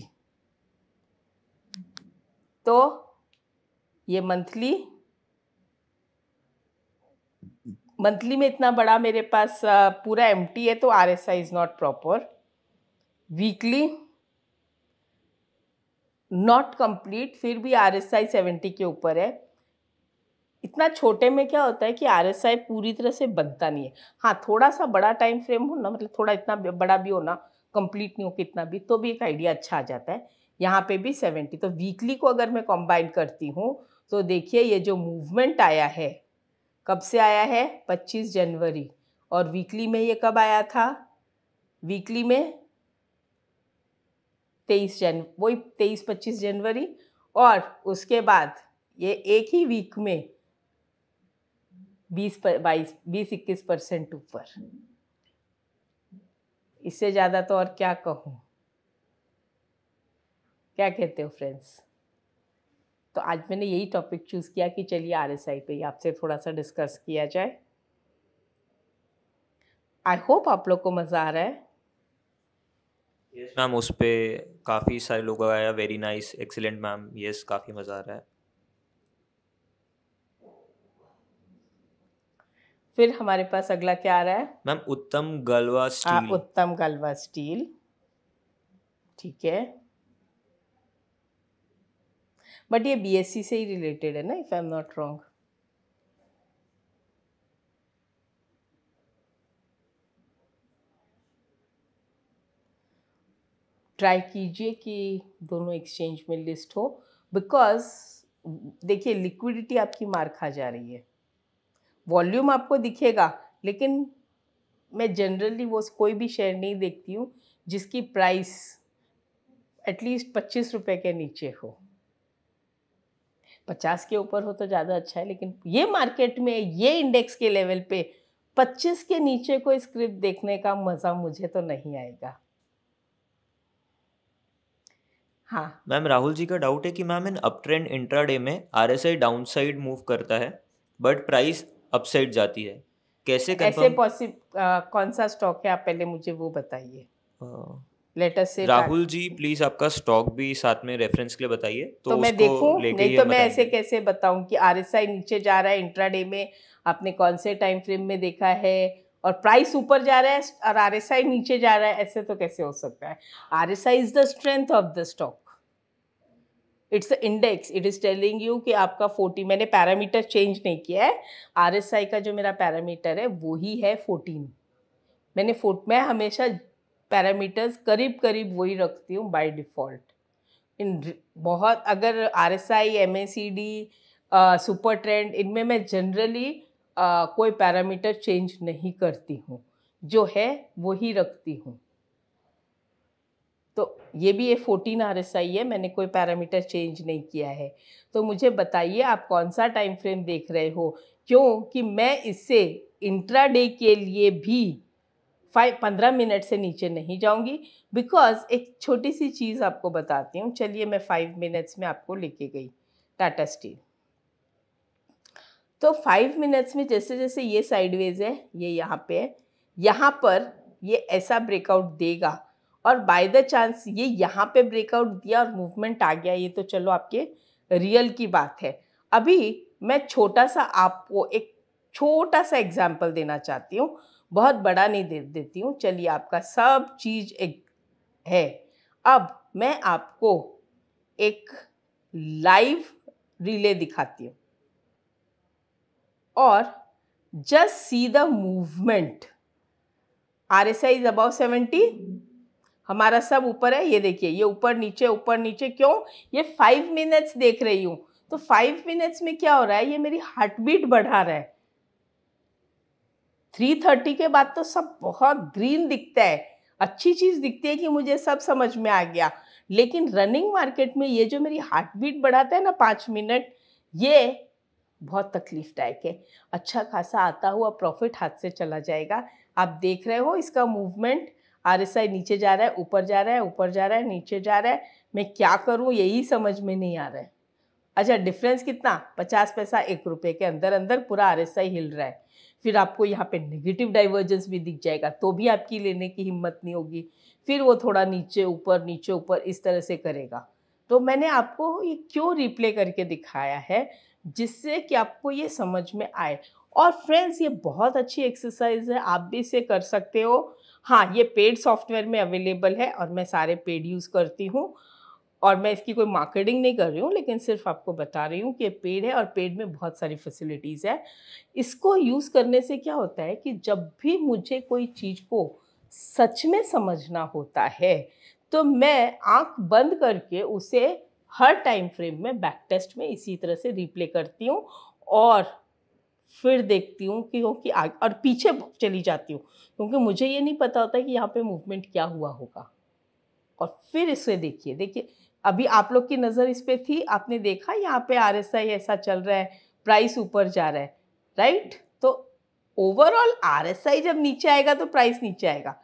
तो ये मंथली मंथली में इतना बड़ा मेरे पास पूरा टी है तो R S I is not proper weekly not complete फिर भी आर एस आई सेवेंटी के ऊपर है इतना छोटे में क्या होता है कि आर पूरी तरह से बनता नहीं है हाँ थोड़ा सा बड़ा टाइम फ्रेम हो ना मतलब थोड़ा इतना बड़ा भी होना कंप्लीट नहीं हो कितना भी तो भी एक आइडिया अच्छा आ जाता है यहाँ पे भी सेवेंटी तो वीकली को अगर मैं कंबाइन करती हूँ तो देखिए ये जो मूवमेंट आया है कब से आया है पच्चीस जनवरी और वीकली में ये कब आया था वीकली में तेईस जन वही तेईस पच्चीस जनवरी और उसके बाद ये एक ही वीक में बीस पर बाईस बीस इक्कीस परसेंट ऊपर इससे ज़्यादा तो और क्या कहूँ क्या कहते हो फ्रेंड्स तो आज मैंने यही टॉपिक चूज़ किया कि चलिए आर एस आई पे आपसे थोड़ा सा डिस्कस किया जाए आई होप आप लोग को मज़ा आ रहा है यस मैम उस पर काफ़ी सारे लोग आया very nice excellent ma'am yes काफ़ी मज़ा आ रहा है फिर हमारे पास अगला क्या आ रहा है मैम उत्तम गलवा स्टील आ, उत्तम गलवा स्टील ठीक है बट ये बीएससी से ही रिलेटेड है ना if I am not wrong try कीजिए कि दोनों एक्सचेंज में लिस्ट हो बिकॉज देखिए लिक्विडिटी आपकी मार खा जा रही है वॉल्यूम आपको दिखेगा लेकिन मैं जनरली वो कोई भी शेयर नहीं देखती हूँ जिसकी प्राइस एटलीस्ट पच्चीस रुपये के नीचे हो पचास के ऊपर हो तो ज़्यादा अच्छा है लेकिन ये मार्केट में ये इंडेक्स के लेवल पे पच्चीस के नीचे कोई स्क्रिप्ट देखने का मज़ा मुझे तो नहीं आएगा हाँ मैम राहुल जी का डाउट है कि ma'am in uptrend intraday में R S I downside move करता है बट प्राइस अपसाइड जाती है कैसे कैसे पॉसिबल कौन सा स्टॉक है आप पहले मुझे वो बताइए राहुल जी प्लीज आपका स्टॉक भी साथ में रेफरेंस के लिए बताइए तो, तो मैं देखूं नहीं तो मैं ऐसे कैसे बताऊं कि आरएसआई नीचे जा रहा है इंट्राडे में आपने कौन से टाइम फ्रेम में देखा है और प्राइस ऊपर जा रहा है और आरएसआई नीचे जा रहा है ऐसे तो कैसे हो सकता है RSI is the strength of the stock it's index it is telling you कि आपका फोर्टी मैंने पैरामीटर चेंज नहीं किया है आई का जो मेरा पैरामीटर है वो ही है फोर्टीन मैंने फोट मैं हमेशा पैरामीटर्स करीब करीब वही रखती हूँ बाय डिफ़ॉल्ट इन बहुत अगर R S I M A C D supertrend इनमें मैं जनरली uh, कोई पैरामीटर चेंज नहीं करती हूँ जो है वही रखती हूँ तो ये भी ये फोर्टीन आर एस आई है मैंने कोई पैरामीटर चेंज नहीं किया है तो मुझे बताइए आप कौन सा टाइम फ्रेम देख रहे हो क्योंकि मैं इससे इंट्राडे के लिए भी फाइव पंद्रह मिनट से नीचे नहीं जाऊंगी बिकॉज एक छोटी सी चीज़ आपको बताती हूँ चलिए मैं फाइव मिनट्स में आपको लेके गई टाटा स्टील तो फाइव मिनट्स में जैसे जैसे ये साइडवेज है ये यहाँ पे है यहाँ पर ये ऐसा ब्रेकआउट देगा और बाय द चांस ये यहाँ पे ब्रेकआउट दिया और मूवमेंट आ गया ये तो चलो आपके रियल की बात है अभी मैं छोटा सा आपको एक छोटा सा एग्जाम्पल देना चाहती हूँ बहुत बड़ा नहीं दे देती हूँ चलिए आपका सब चीज़ एक है अब मैं आपको एक लाइव रिले दिखाती हूँ और just see the movement R S I is about seventy हमारा सब ऊपर है ये देखिए ये ऊपर नीचे ऊपर नीचे क्यों ये फाइव मिनट्स देख रही हूँ तो फाइव मिनट्स में क्या हो रहा है ये मेरी हार्ट बीट बढ़ा रहा है थ्री थर्टी के बाद तो सब बहुत ग्रीन दिखता है अच्छी चीज़ दिखती है कि मुझे सब समझ में आ गया लेकिन रनिंग मार्केट में ये जो मेरी हार्ट बीट बढ़ाता है ना पाँच मिनट ये बहुत तकलीफ तकलीफदायक है अच्छा खासा आता हुआ प्रॉफिट हाथ से चला जाएगा आप देख रहे हो इसका मूवमेंट आर एस आई नीचे जा रहा है ऊपर जा रहा है ऊपर जा रहा है नीचे जा रहा है मैं क्या करूँ यही समझ में नहीं आ रहा है अच्छा डिफरेंस कितना पचास पैसा एक रुपये के अंदर अंदर पूरा आर एस आई हिल रहा है फिर आपको यहाँ पे नेगेटिव डाइवर्जेंस भी दिख जाएगा तो भी आपकी लेने की हिम्मत नहीं होगी फिर वो थोड़ा नीचे ऊपर नीचे ऊपर इस तरह से करेगा तो मैंने आपको ये क्यों रिप्ले करके दिखाया है जिससे कि आपको ये समझ में आए और फ्रेंड्स ये बहुत अच्छी एक्सरसाइज है आप भी इसे कर सकते हो हाँ ये पेड सॉफ्टवेयर में अवेलेबल है और मैं सारे पेड यूज़ करती हूँ और मैं इसकी कोई मार्केटिंग नहीं कर रही हूँ लेकिन सिर्फ आपको बता रही हूँ कि ये पेड है और पेड में बहुत सारी फैसिलिटीज़ है इसको यूज़ करने से क्या होता है कि जब भी मुझे कोई चीज़ को सच में समझना होता है तो मैं आँख बंद करके उसे हर टाइम फ्रेम में बैक टेस्ट में इसी तरह से रिप्ले करती हूँ और फिर देखती हूँ कि हो कि आगे और पीछे चली जाती हूँ क्योंकि मुझे ये नहीं पता होता कि यहाँ पे मूवमेंट क्या हुआ होगा और फिर इसे देखिए देखिए अभी आप लोग की नज़र इस पर थी आपने देखा यहाँ पे आर ऐसा चल रहा है प्राइस ऊपर जा रहा है राइट तो ओवरऑल आर जब नीचे आएगा तो प्राइस नीचे आएगा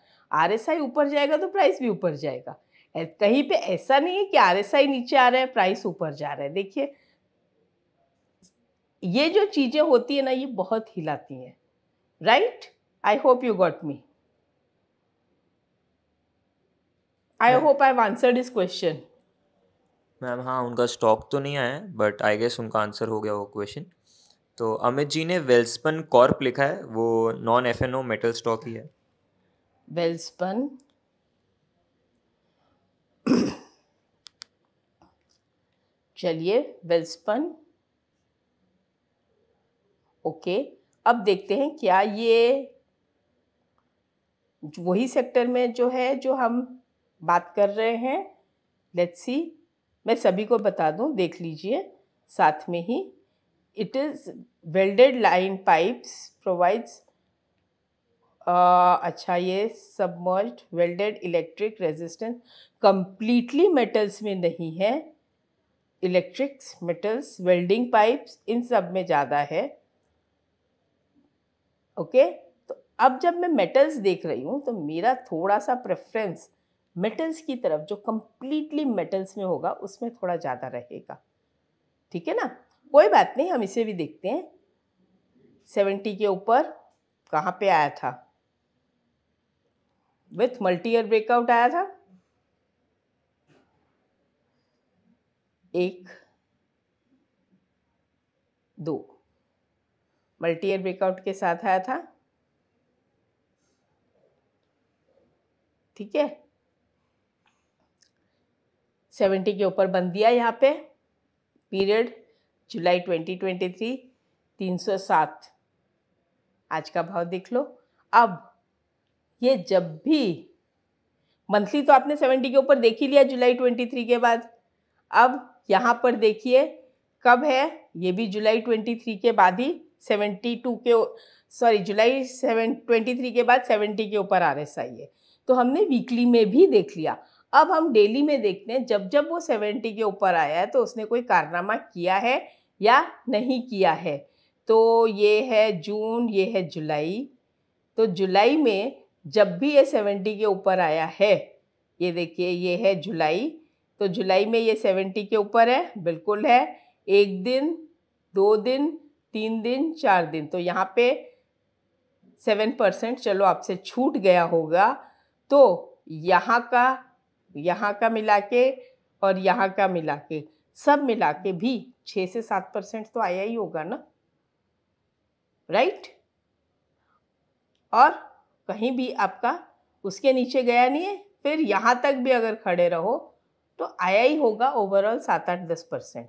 आर ऊपर जाएगा तो प्राइस भी ऊपर जाएगा कहीं पे ऐसा नहीं है कि आर नीचे आ रहा है प्राइस ऊपर जा रहा है देखिए ये जो चीज़ें होती है ना ये बहुत हिलाती हैं right I hope you got me I hope I answer this question ma'am हाँ उनका स्टॉक तो नहीं आया बट आई गेस उनका आंसर हो गया वो क्वेश्चन तो अमित जी ने वेल्सपन कॉर्प लिखा है वो non F N O metal stock ही है वेल्सपन चलिए वेल्सपन ओके अब देखते हैं क्या ये वही सेक्टर में जो है जो हम बात कर रहे हैं लेट्स सी मैं सभी को बता दूं देख लीजिए साथ में ही it is welded line pipes provides अच्छा ये submerge welded electric resistance completely metals में नहीं है इलेक्ट्रिक्स मेटल्स वेल्डिंग पाइप्स इन सब में ज़्यादा है ओके तो अब जब मैं मेटल्स देख रही हूँ तो मेरा थोड़ा सा प्रेफरेंस मेटल्स की तरफ जो कम्प्लीटली मेटल्स में होगा उसमें थोड़ा ज़्यादा रहेगा ठीक है ना कोई बात नहीं हम इसे भी देखते हैं सेवेंटी के ऊपर कहाँ पे आया था विथ मल्टी ईयर ब्रेकआउट आया था एक दो मल्टी ईयर ब्रेकआउट के साथ आया था ठीक है सेवेंटी के ऊपर बंद दिया यहाँ पे period July twenty twenty three तीन सौ सात आज का भाव देख लो अब ये जब भी मंथली तो आपने सेवेंटी के ऊपर देख ही लिया जुलाई ट्वेंटी थ्री के बाद अब यहाँ पर देखिए कब है ये भी जुलाई ट्वेंटी थ्री के बाद ही सेवेंटी टू के sorry July seven twenty three के बाद सेवेंटी के ऊपर आर एस आई है तो हमने वीकली में भी देख लिया अब हम डेली में देखते हैं जब जब वो सेवेंटी के ऊपर आया है तो उसने कोई कारनामा किया है या नहीं किया है तो ये है जून ये है जुलाई तो जुलाई में जब भी ये सेवेंटी के ऊपर आया है ये देखिए ये है जुलाई तो जुलाई में ये सेवेंटी के ऊपर है बिल्कुल है एक दिन दो दिन तीन दिन चार दिन तो यहाँ पे सेवन परसेंट चलो आपसे छूट गया होगा तो यहाँ का यहाँ का मिला के और यहाँ का मिला के सब मिला के भी छः से सात परसेंट तो आया ही होगा ना राइट और कहीं भी आपका उसके नीचे गया नहीं है फिर यहाँ तक भी अगर खड़े रहो तो आया ही होगा ओवरऑल सात आठ दस परसेंट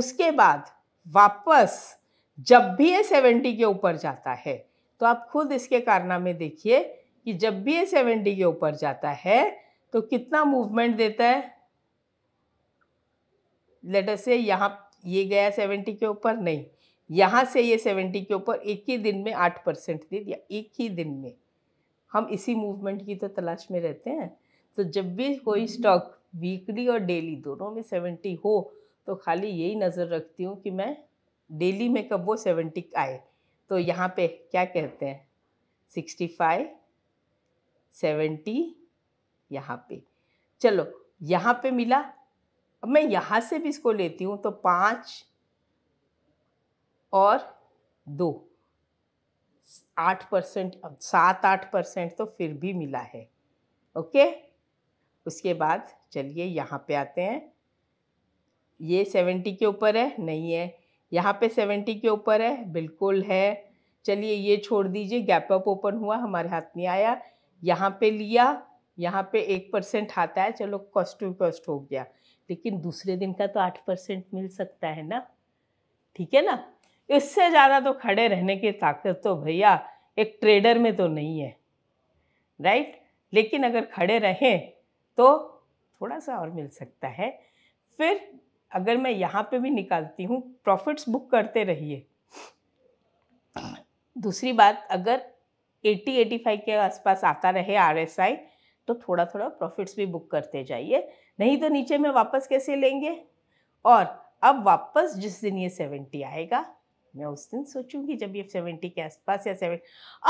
उसके बाद वापस जब भी ये सेवेंटी के ऊपर जाता है तो आप खुद इसके कारनामे देखिए कि जब भी ये सेवेंटी के ऊपर जाता है तो कितना मूवमेंट देता है लेटर से यहाँ ये गया सेवेंटी के ऊपर नहीं यहाँ से ये सेवेंटी के ऊपर एक ही दिन में आठ परसेंट दे दिया एक ही दिन में हम इसी मूवमेंट की तो तलाश में रहते हैं तो जब भी कोई स्टॉक हम्म। वीकली और डेली दोनों में सेवेंटी हो तो खाली यही नज़र रखती हूँ कि मैं डेली में कब वो सेवेंटी आए तो यहाँ पे क्या कहते हैं सिक्सटी फाइव सेवेंटी यहाँ पे चलो यहाँ पे मिला अब मैं यहाँ से भी इसको लेती हूँ तो पाँच और दो आठ परसेंट सात आठ परसेंट तो फिर भी मिला है ओके उसके बाद चलिए यहाँ पे आते हैं ये सेवेंटी के ऊपर है नहीं है यहाँ पे सेवेंटी के ऊपर है बिल्कुल है चलिए ये छोड़ दीजिए गैप अप ओपन हुआ हमारे हाथ नहीं आया यहाँ पे लिया यहाँ पे एक परसेंट आता है चलो कॉस्ट टू कॉस्ट हो गया लेकिन दूसरे दिन का तो आठ परसेंट मिल सकता है ना ठीक है ना इससे ज़्यादा तो खड़े रहने की ताकत तो भैया एक ट्रेडर में तो नहीं है राइट लेकिन अगर खड़े रहें तो थोड़ा सा और मिल सकता है फिर अगर मैं यहाँ पे भी निकालती हूँ प्रॉफिट्स बुक करते रहिए दूसरी बात अगर 80 85 के आसपास आता रहे आई तो थोड़ा थोड़ा प्रॉफिट्स भी बुक करते जाइए नहीं तो नीचे में वापस कैसे लेंगे और अब वापस जिस दिन ये 70 आएगा मैं उस दिन सोचूंगी जब ये 70 के आसपास या 70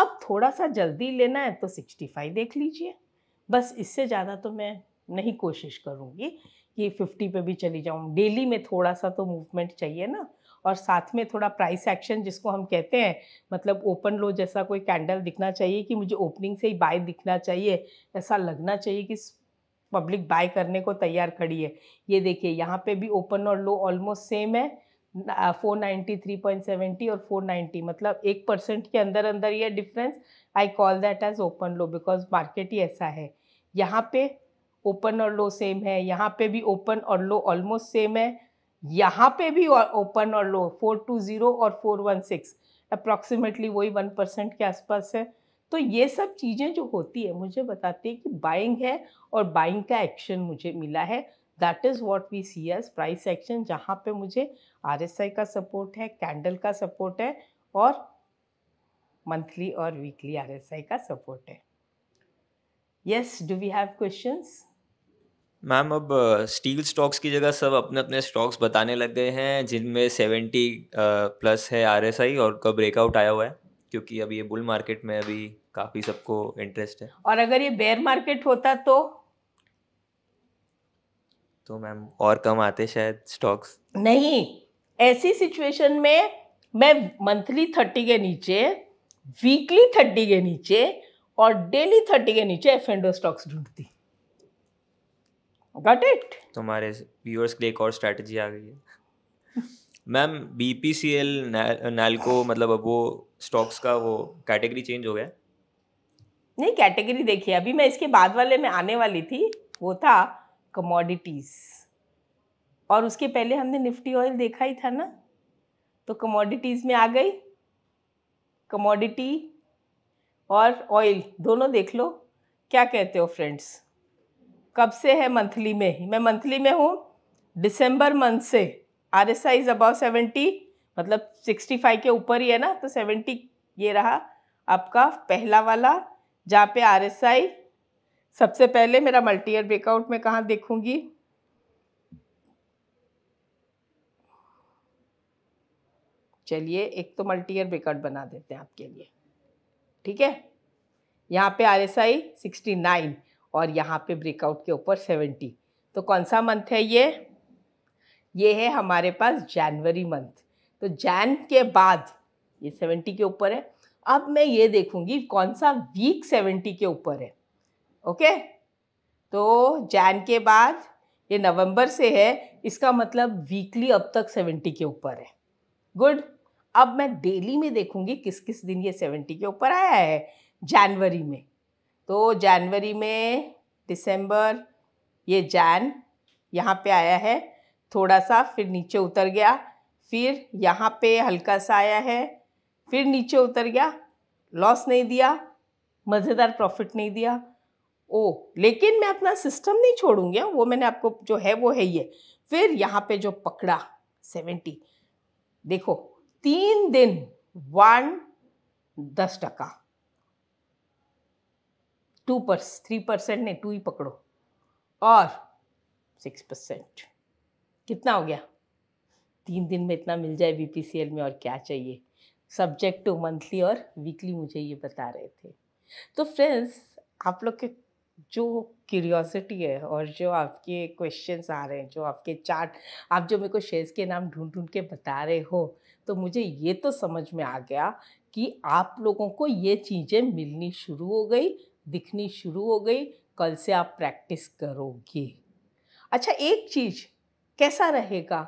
अब थोड़ा सा जल्दी लेना है तो 65 देख लीजिए बस इससे ज़्यादा तो मैं नहीं कोशिश करूँगी कि फिफ्टी पे भी चली जाऊँ डेली में थोड़ा सा तो मूवमेंट चाहिए ना और साथ में थोड़ा प्राइस एक्शन जिसको हम कहते हैं मतलब ओपन लो जैसा कोई कैंडल दिखना चाहिए कि मुझे ओपनिंग से ही बाय दिखना चाहिए ऐसा लगना चाहिए कि पब्लिक बाय करने को तैयार खड़ी है ये देखिए यहाँ पे भी ओपन और लो ऑलमोस्ट सेम है 493.70 और 490 मतलब एक परसेंट के अंदर अंदर ये difference I call that as open low because market ही ऐसा है यहाँ पे ओपन और लो सेम है यहाँ पे भी ओपन और लो ऑलमोस्ट सेम है यहाँ पे भी ओपन और लो फोर टू ज़ीरो और फोर वन सिक्स अप्रॉक्सीमेटली वही वन परसेंट के आसपास है तो ये सब चीज़ें जो होती है मुझे बताती है कि बाइंग है और बाइंग का एक्शन मुझे मिला है that is what we see as price action जहाँ पे मुझे आर एस आई का सपोर्ट है कैंडल का सपोर्ट है और मंथली और वीकली आर एस आई का सपोर्ट है yes do we have question ma'am अब स्टील uh, स्टॉक्स की जगह सब अपने अपने स्टॉक्स बताने लग गए हैं जिनमें सेवेंटी प्लस uh, है आर एस आई और का ब्रेकआउट आया हुआ है क्योंकि अब ये बुल मार्केट में अभी काफ़ी सबको इंटरेस्ट है और अगर ये बेयर मार्केट होता तो तो मैम और कम आते शायद स्टॉक्स नहीं ऐसी सिचुएशन में मैं मंथली थर्टी के नीचे वीकली थर्टी के नीचे और डेली थर्टी के नीचे एफ स्टॉक्स ढूंढती गट इट तुम्हारे व्यूअर्स के लिए एक और स्ट्रैटेजी आ गई है ma'am B P C L Nalco मतलब अब वो स्टॉक्स का वो कैटेगरी चेंज हो गया नहीं कैटेगरी देखिए अभी मैं इसके बाद वाले में आने वाली थी वो था कमोडिटीज़ और उसके पहले हमने निफ्टी ऑयल देखा ही था ना तो कमोडिटीज़ में आ गई कमोडिटी और ऑयल दोनों देख लो क्या कहते हो फ्रेंड्स कब से है मंथली में ही मैं मंथली में हूँ डिसम्बर मंथ से R S I is about seventy मतलब सिक्सटी फाइव के ऊपर ही है ना तो सेवेंटी ये रहा आपका पहला वाला जहाँ पे आर एस आई सबसे पहले मेरा मल्टी ईयर ब्रेकआउट में कहाँ देखूँगी चलिए एक तो मल्टी ईयर ब्रेकआउट बना देते हैं आपके लिए ठीक है यहाँ पे R S I sixty nine और यहाँ पे ब्रेकआउट के ऊपर सेवेंटी तो कौन सा मंथ है ये ये है हमारे पास जनवरी मंथ तो जैन के बाद ये सेवेंटी के ऊपर है अब मैं ये देखूंगी कौन सा वीक सेवेंटी के ऊपर है ओके तो जैन के बाद ये नवंबर से है इसका मतलब वीकली अब तक सेवेंटी के ऊपर है गुड अब मैं डेली में देखूंगी किस किस दिन ये सेवेंटी के ऊपर आया है जनवरी में तो जनवरी में दिसंबर ये जैन यहाँ पे आया है थोड़ा सा फिर नीचे उतर गया फिर यहाँ पे हल्का सा आया है फिर नीचे उतर गया लॉस नहीं दिया मज़ेदार प्रॉफिट नहीं दिया ओ लेकिन मैं अपना सिस्टम नहीं छोड़ूंगी वो मैंने आपको जो है वो है ये फिर यहाँ पे जो पकड़ा सेवेंटी देखो तीन दिन वन दस टका टू पर थ्री परसेंट नहीं टू ही पकड़ो और सिक्स परसेंट कितना हो गया तीन दिन में इतना मिल जाए बी में और क्या चाहिए सब्जेक्ट टू मंथली और वीकली मुझे ये बता रहे थे तो फ्रेंड्स आप लोग के जो क्यूरियोसिटी है और जो आपके क्वेश्चंस आ रहे हैं जो आपके चार्ट आप जो मेरे को शेयर्स के नाम ढूंढ ढूंढ के बता रहे हो तो मुझे ये तो समझ में आ गया कि आप लोगों को ये चीज़ें मिलनी शुरू हो गई दिखनी शुरू हो गई कल से आप प्रैक्टिस करोगे अच्छा एक चीज़ कैसा रहेगा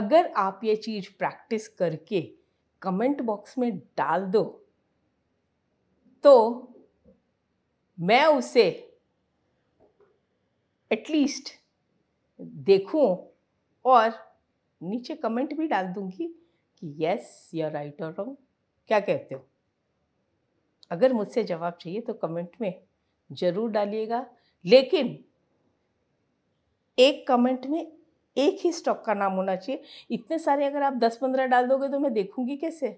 अगर आप ये चीज़ प्रैक्टिस करके कमेंट बॉक्स में डाल दो तो मैं उसे एटलीस्ट देखूं और नीचे कमेंट भी डाल दूंगी कि यस या राइट और रॉन्ग क्या कहते हो अगर मुझसे जवाब चाहिए तो कमेंट में ज़रूर डालिएगा लेकिन एक कमेंट में एक ही स्टॉक का नाम होना चाहिए इतने सारे अगर आप दस पंद्रह डाल दोगे तो मैं देखूंगी कैसे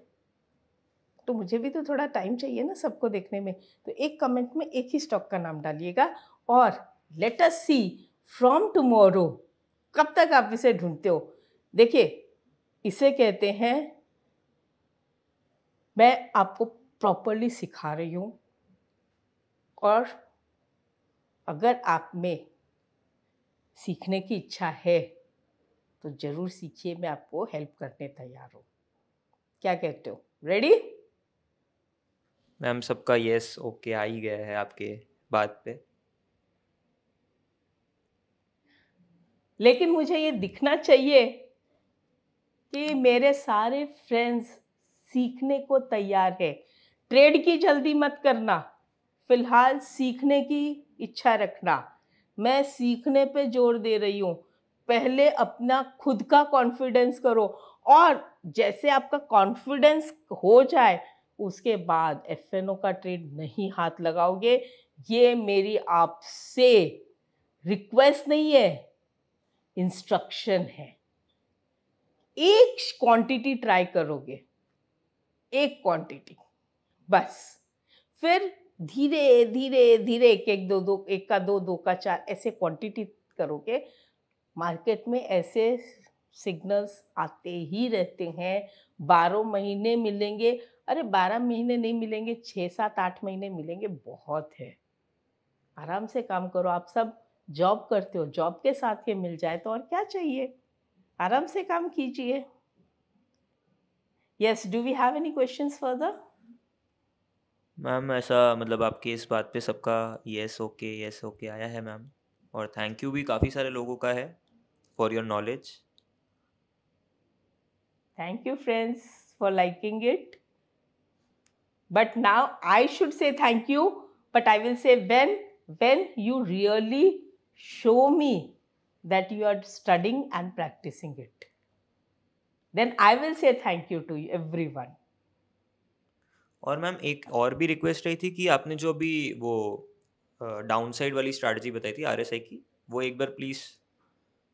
तो मुझे भी तो थोड़ा टाइम चाहिए ना सबको देखने में तो एक कमेंट में एक ही स्टॉक का नाम डालिएगा और let us see from tomorrow कब तक आप इसे ढूंढते हो देखिए इसे कहते हैं मैं आपको प्रॉपरली सिखा रही हूँ और अगर आप में सीखने की इच्छा है तो ज़रूर सीखिए मैं आपको हेल्प करने तैयार हूँ क्या कहते हो रेडी मैम सबका यस ओके आ ही गया है आपके बात पे लेकिन मुझे ये दिखना चाहिए कि मेरे सारे फ्रेंड्स सीखने को तैयार है ट्रेड की जल्दी मत करना फ़िलहाल सीखने की इच्छा रखना मैं सीखने पे जोर दे रही हूँ पहले अपना खुद का कॉन्फिडेंस करो और जैसे आपका कॉन्फिडेंस हो जाए उसके बाद एफ का ट्रेड नहीं हाथ लगाओगे ये मेरी आपसे रिक्वेस्ट नहीं है इंस्ट्रक्शन है एक क्वांटिटी ट्राई करोगे एक क्वांटिटी बस फिर धीरे धीरे धीरे एक एक दो दो एक का दो दो का चार ऐसे क्वांटिटी करोगे मार्केट में ऐसे सिग्नल्स आते ही रहते हैं बारह महीने मिलेंगे अरे बारह महीने नहीं मिलेंगे छः सात आठ महीने मिलेंगे बहुत है आराम से काम करो आप सब जॉब करते हो जॉब के साथ ये मिल जाए तो और क्या चाहिए आराम से काम कीजिए yes do we have any questions further ma'am ऐसा मतलब आपके इस बात पे सबका यस ओके यस ओके आया है मैम और थैंक यू भी काफ़ी सारे लोगों का है for your knowledge thank you friends for liking it but now I should say thank you but I will say when when you really show me that you are studying and practicing it then I will say thank you to everyone और ma'am एक और भी request रही थी कि आपने जो भी वो डाउन साइड वाली स्ट्रैटी बताई थी आर एस आई की वो एक बार प्लीज़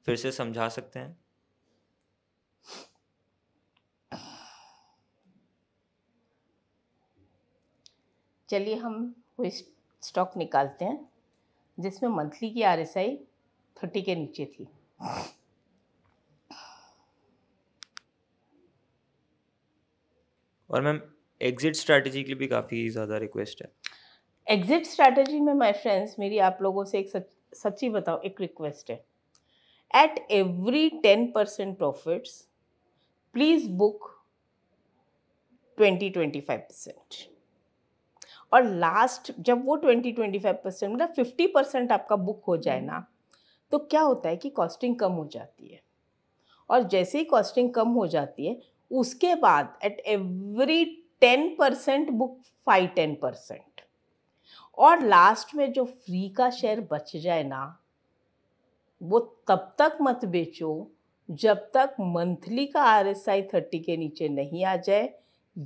फिर से समझा सकते हैं चलिए हम कोई स्टॉक निकालते हैं जिसमें मंथली की आर एस आई थर्टी के नीचे थी और मैम एग्जिट स्ट्रैटेजी के लिए भी काफ़ी ज़्यादा रिक्वेस्ट है एग्जिट स्ट्रैटेजी में माय फ्रेंड्स मेरी आप लोगों से एक सच, सच्ची बताओ एक रिक्वेस्ट है at every ten percent profits please book twenty twenty five percent और लास्ट जब वो ट्वेंटी ट्वेंटी फाइव परसेंट मतलब फिफ्टी परसेंट आपका बुक हो जाए ना तो क्या होता है कि कॉस्टिंग कम हो जाती है और जैसे ही कॉस्टिंग कम हो जाती है उसके बाद at every ten percent book five ten percent और लास्ट में जो फ्री का शेयर बच जाए ना वो तब तक मत बेचो जब तक मंथली का आर एस आई थर्टी के नीचे नहीं आ जाए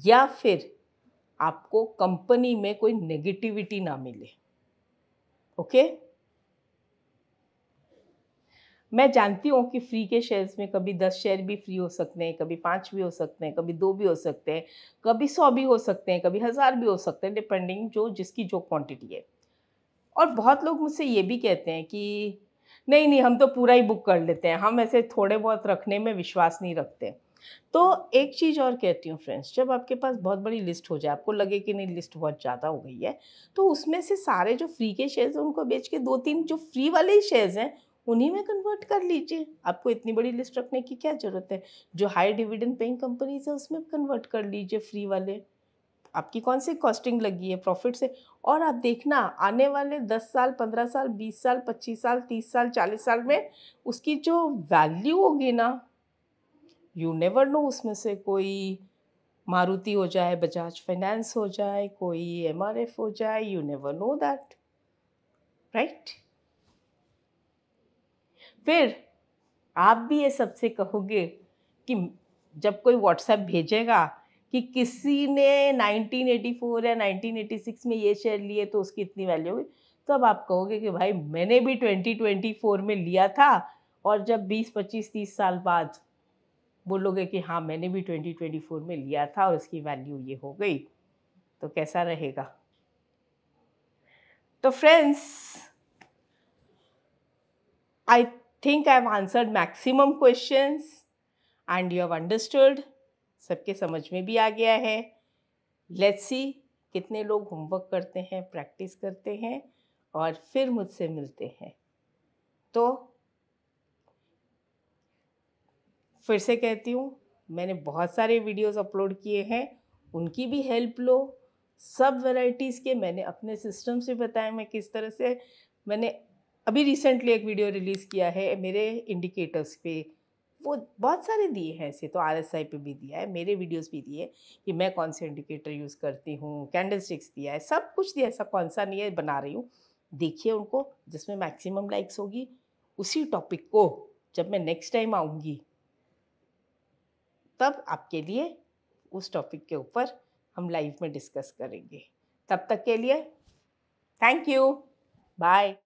या फिर आपको कंपनी में कोई नेगेटिविटी ना मिले ओके okay? मैं जानती हूँ कि फ्री के शेयर्स में कभी दस शेयर भी फ्री हो सकते हैं कभी पाँच भी हो सकते हैं कभी दो भी हो सकते हैं कभी सौ भी हो सकते हैं कभी हज़ार भी हो सकते हैं डिपेंडिंग जो जिसकी जो क्वांटिटी है और बहुत लोग मुझसे ये भी कहते हैं कि नहीं नहीं हम तो पूरा ही बुक कर लेते हैं हम ऐसे थोड़े बहुत रखने में विश्वास नहीं रखते तो एक चीज़ और कहती हूँ फ्रेंड्स जब आपके पास बहुत बड़ी लिस्ट हो जाए आपको लगे कि नहीं लिस्ट बहुत ज़्यादा हो गई है तो उसमें से सारे जो फ्री के शेयर्स हैं उनको बेच के दो तीन जो फ्री वाले ही शेयर्स हैं उन्हीं में कन्वर्ट कर लीजिए आपको इतनी बड़ी लिस्ट रखने की क्या ज़रूरत है जो हाई डिविडेंड पेइंग कंपनीज है उसमें कन्वर्ट कर लीजिए फ्री वाले आपकी कौन सी कॉस्टिंग लगी है प्रॉफिट से और आप देखना आने वाले दस साल पंद्रह साल बीस साल पच्चीस साल तीस साल चालीस साल में उसकी जो वैल्यू होगी ना यू नेवर नो उसमें से कोई मारुति हो जाए बजाज फाइनेंस हो जाए कोई एमआरएफ हो जाए you never know that right फिर आप भी ये सबसे कहोगे कि जब कोई व्हाट्सएप भेजेगा कि किसी ने 1984 या 1986 में ये शेयर लिए तो उसकी इतनी वैल्यू हुई तो अब आप कहोगे कि भाई मैंने भी 2024 में लिया था और जब 20 25 30 साल बाद बोलोगे कि हाँ मैंने भी 2024 में लिया था और इसकी वैल्यू ये हो गई तो कैसा रहेगा तो friends I think I have answered maximum questions and you have understood सबके समझ में भी आ गया है लेट्स सी कितने लोग होमवर्क करते हैं प्रैक्टिस करते हैं और फिर मुझसे मिलते हैं तो फिर से कहती हूँ मैंने बहुत सारे वीडियोस अपलोड किए हैं उनकी भी हेल्प लो सब वैरायटीज़ के मैंने अपने सिस्टम से बताया मैं किस तरह से मैंने अभी रिसेंटली एक वीडियो रिलीज़ किया है मेरे इंडिकेटर्स पे वो बहुत सारे दिए हैं ऐसे तो आर एस आई पे भी दिया है मेरे वीडियोस भी दिए कि मैं कौन से इंडिकेटर यूज़ करती हूँ कैंडल स्टिक्स दिया है सब कुछ दिया ऐसा कौन सा नहीं है बना रही हूँ देखिए उनको जिसमें मैक्सिमम लाइक्स होगी उसी टॉपिक को जब मैं नेक्स्ट टाइम आऊँगी तब आपके लिए उस टॉपिक के ऊपर हम लाइव में डिस्कस करेंगे तब तक के लिए थैंक यू बाय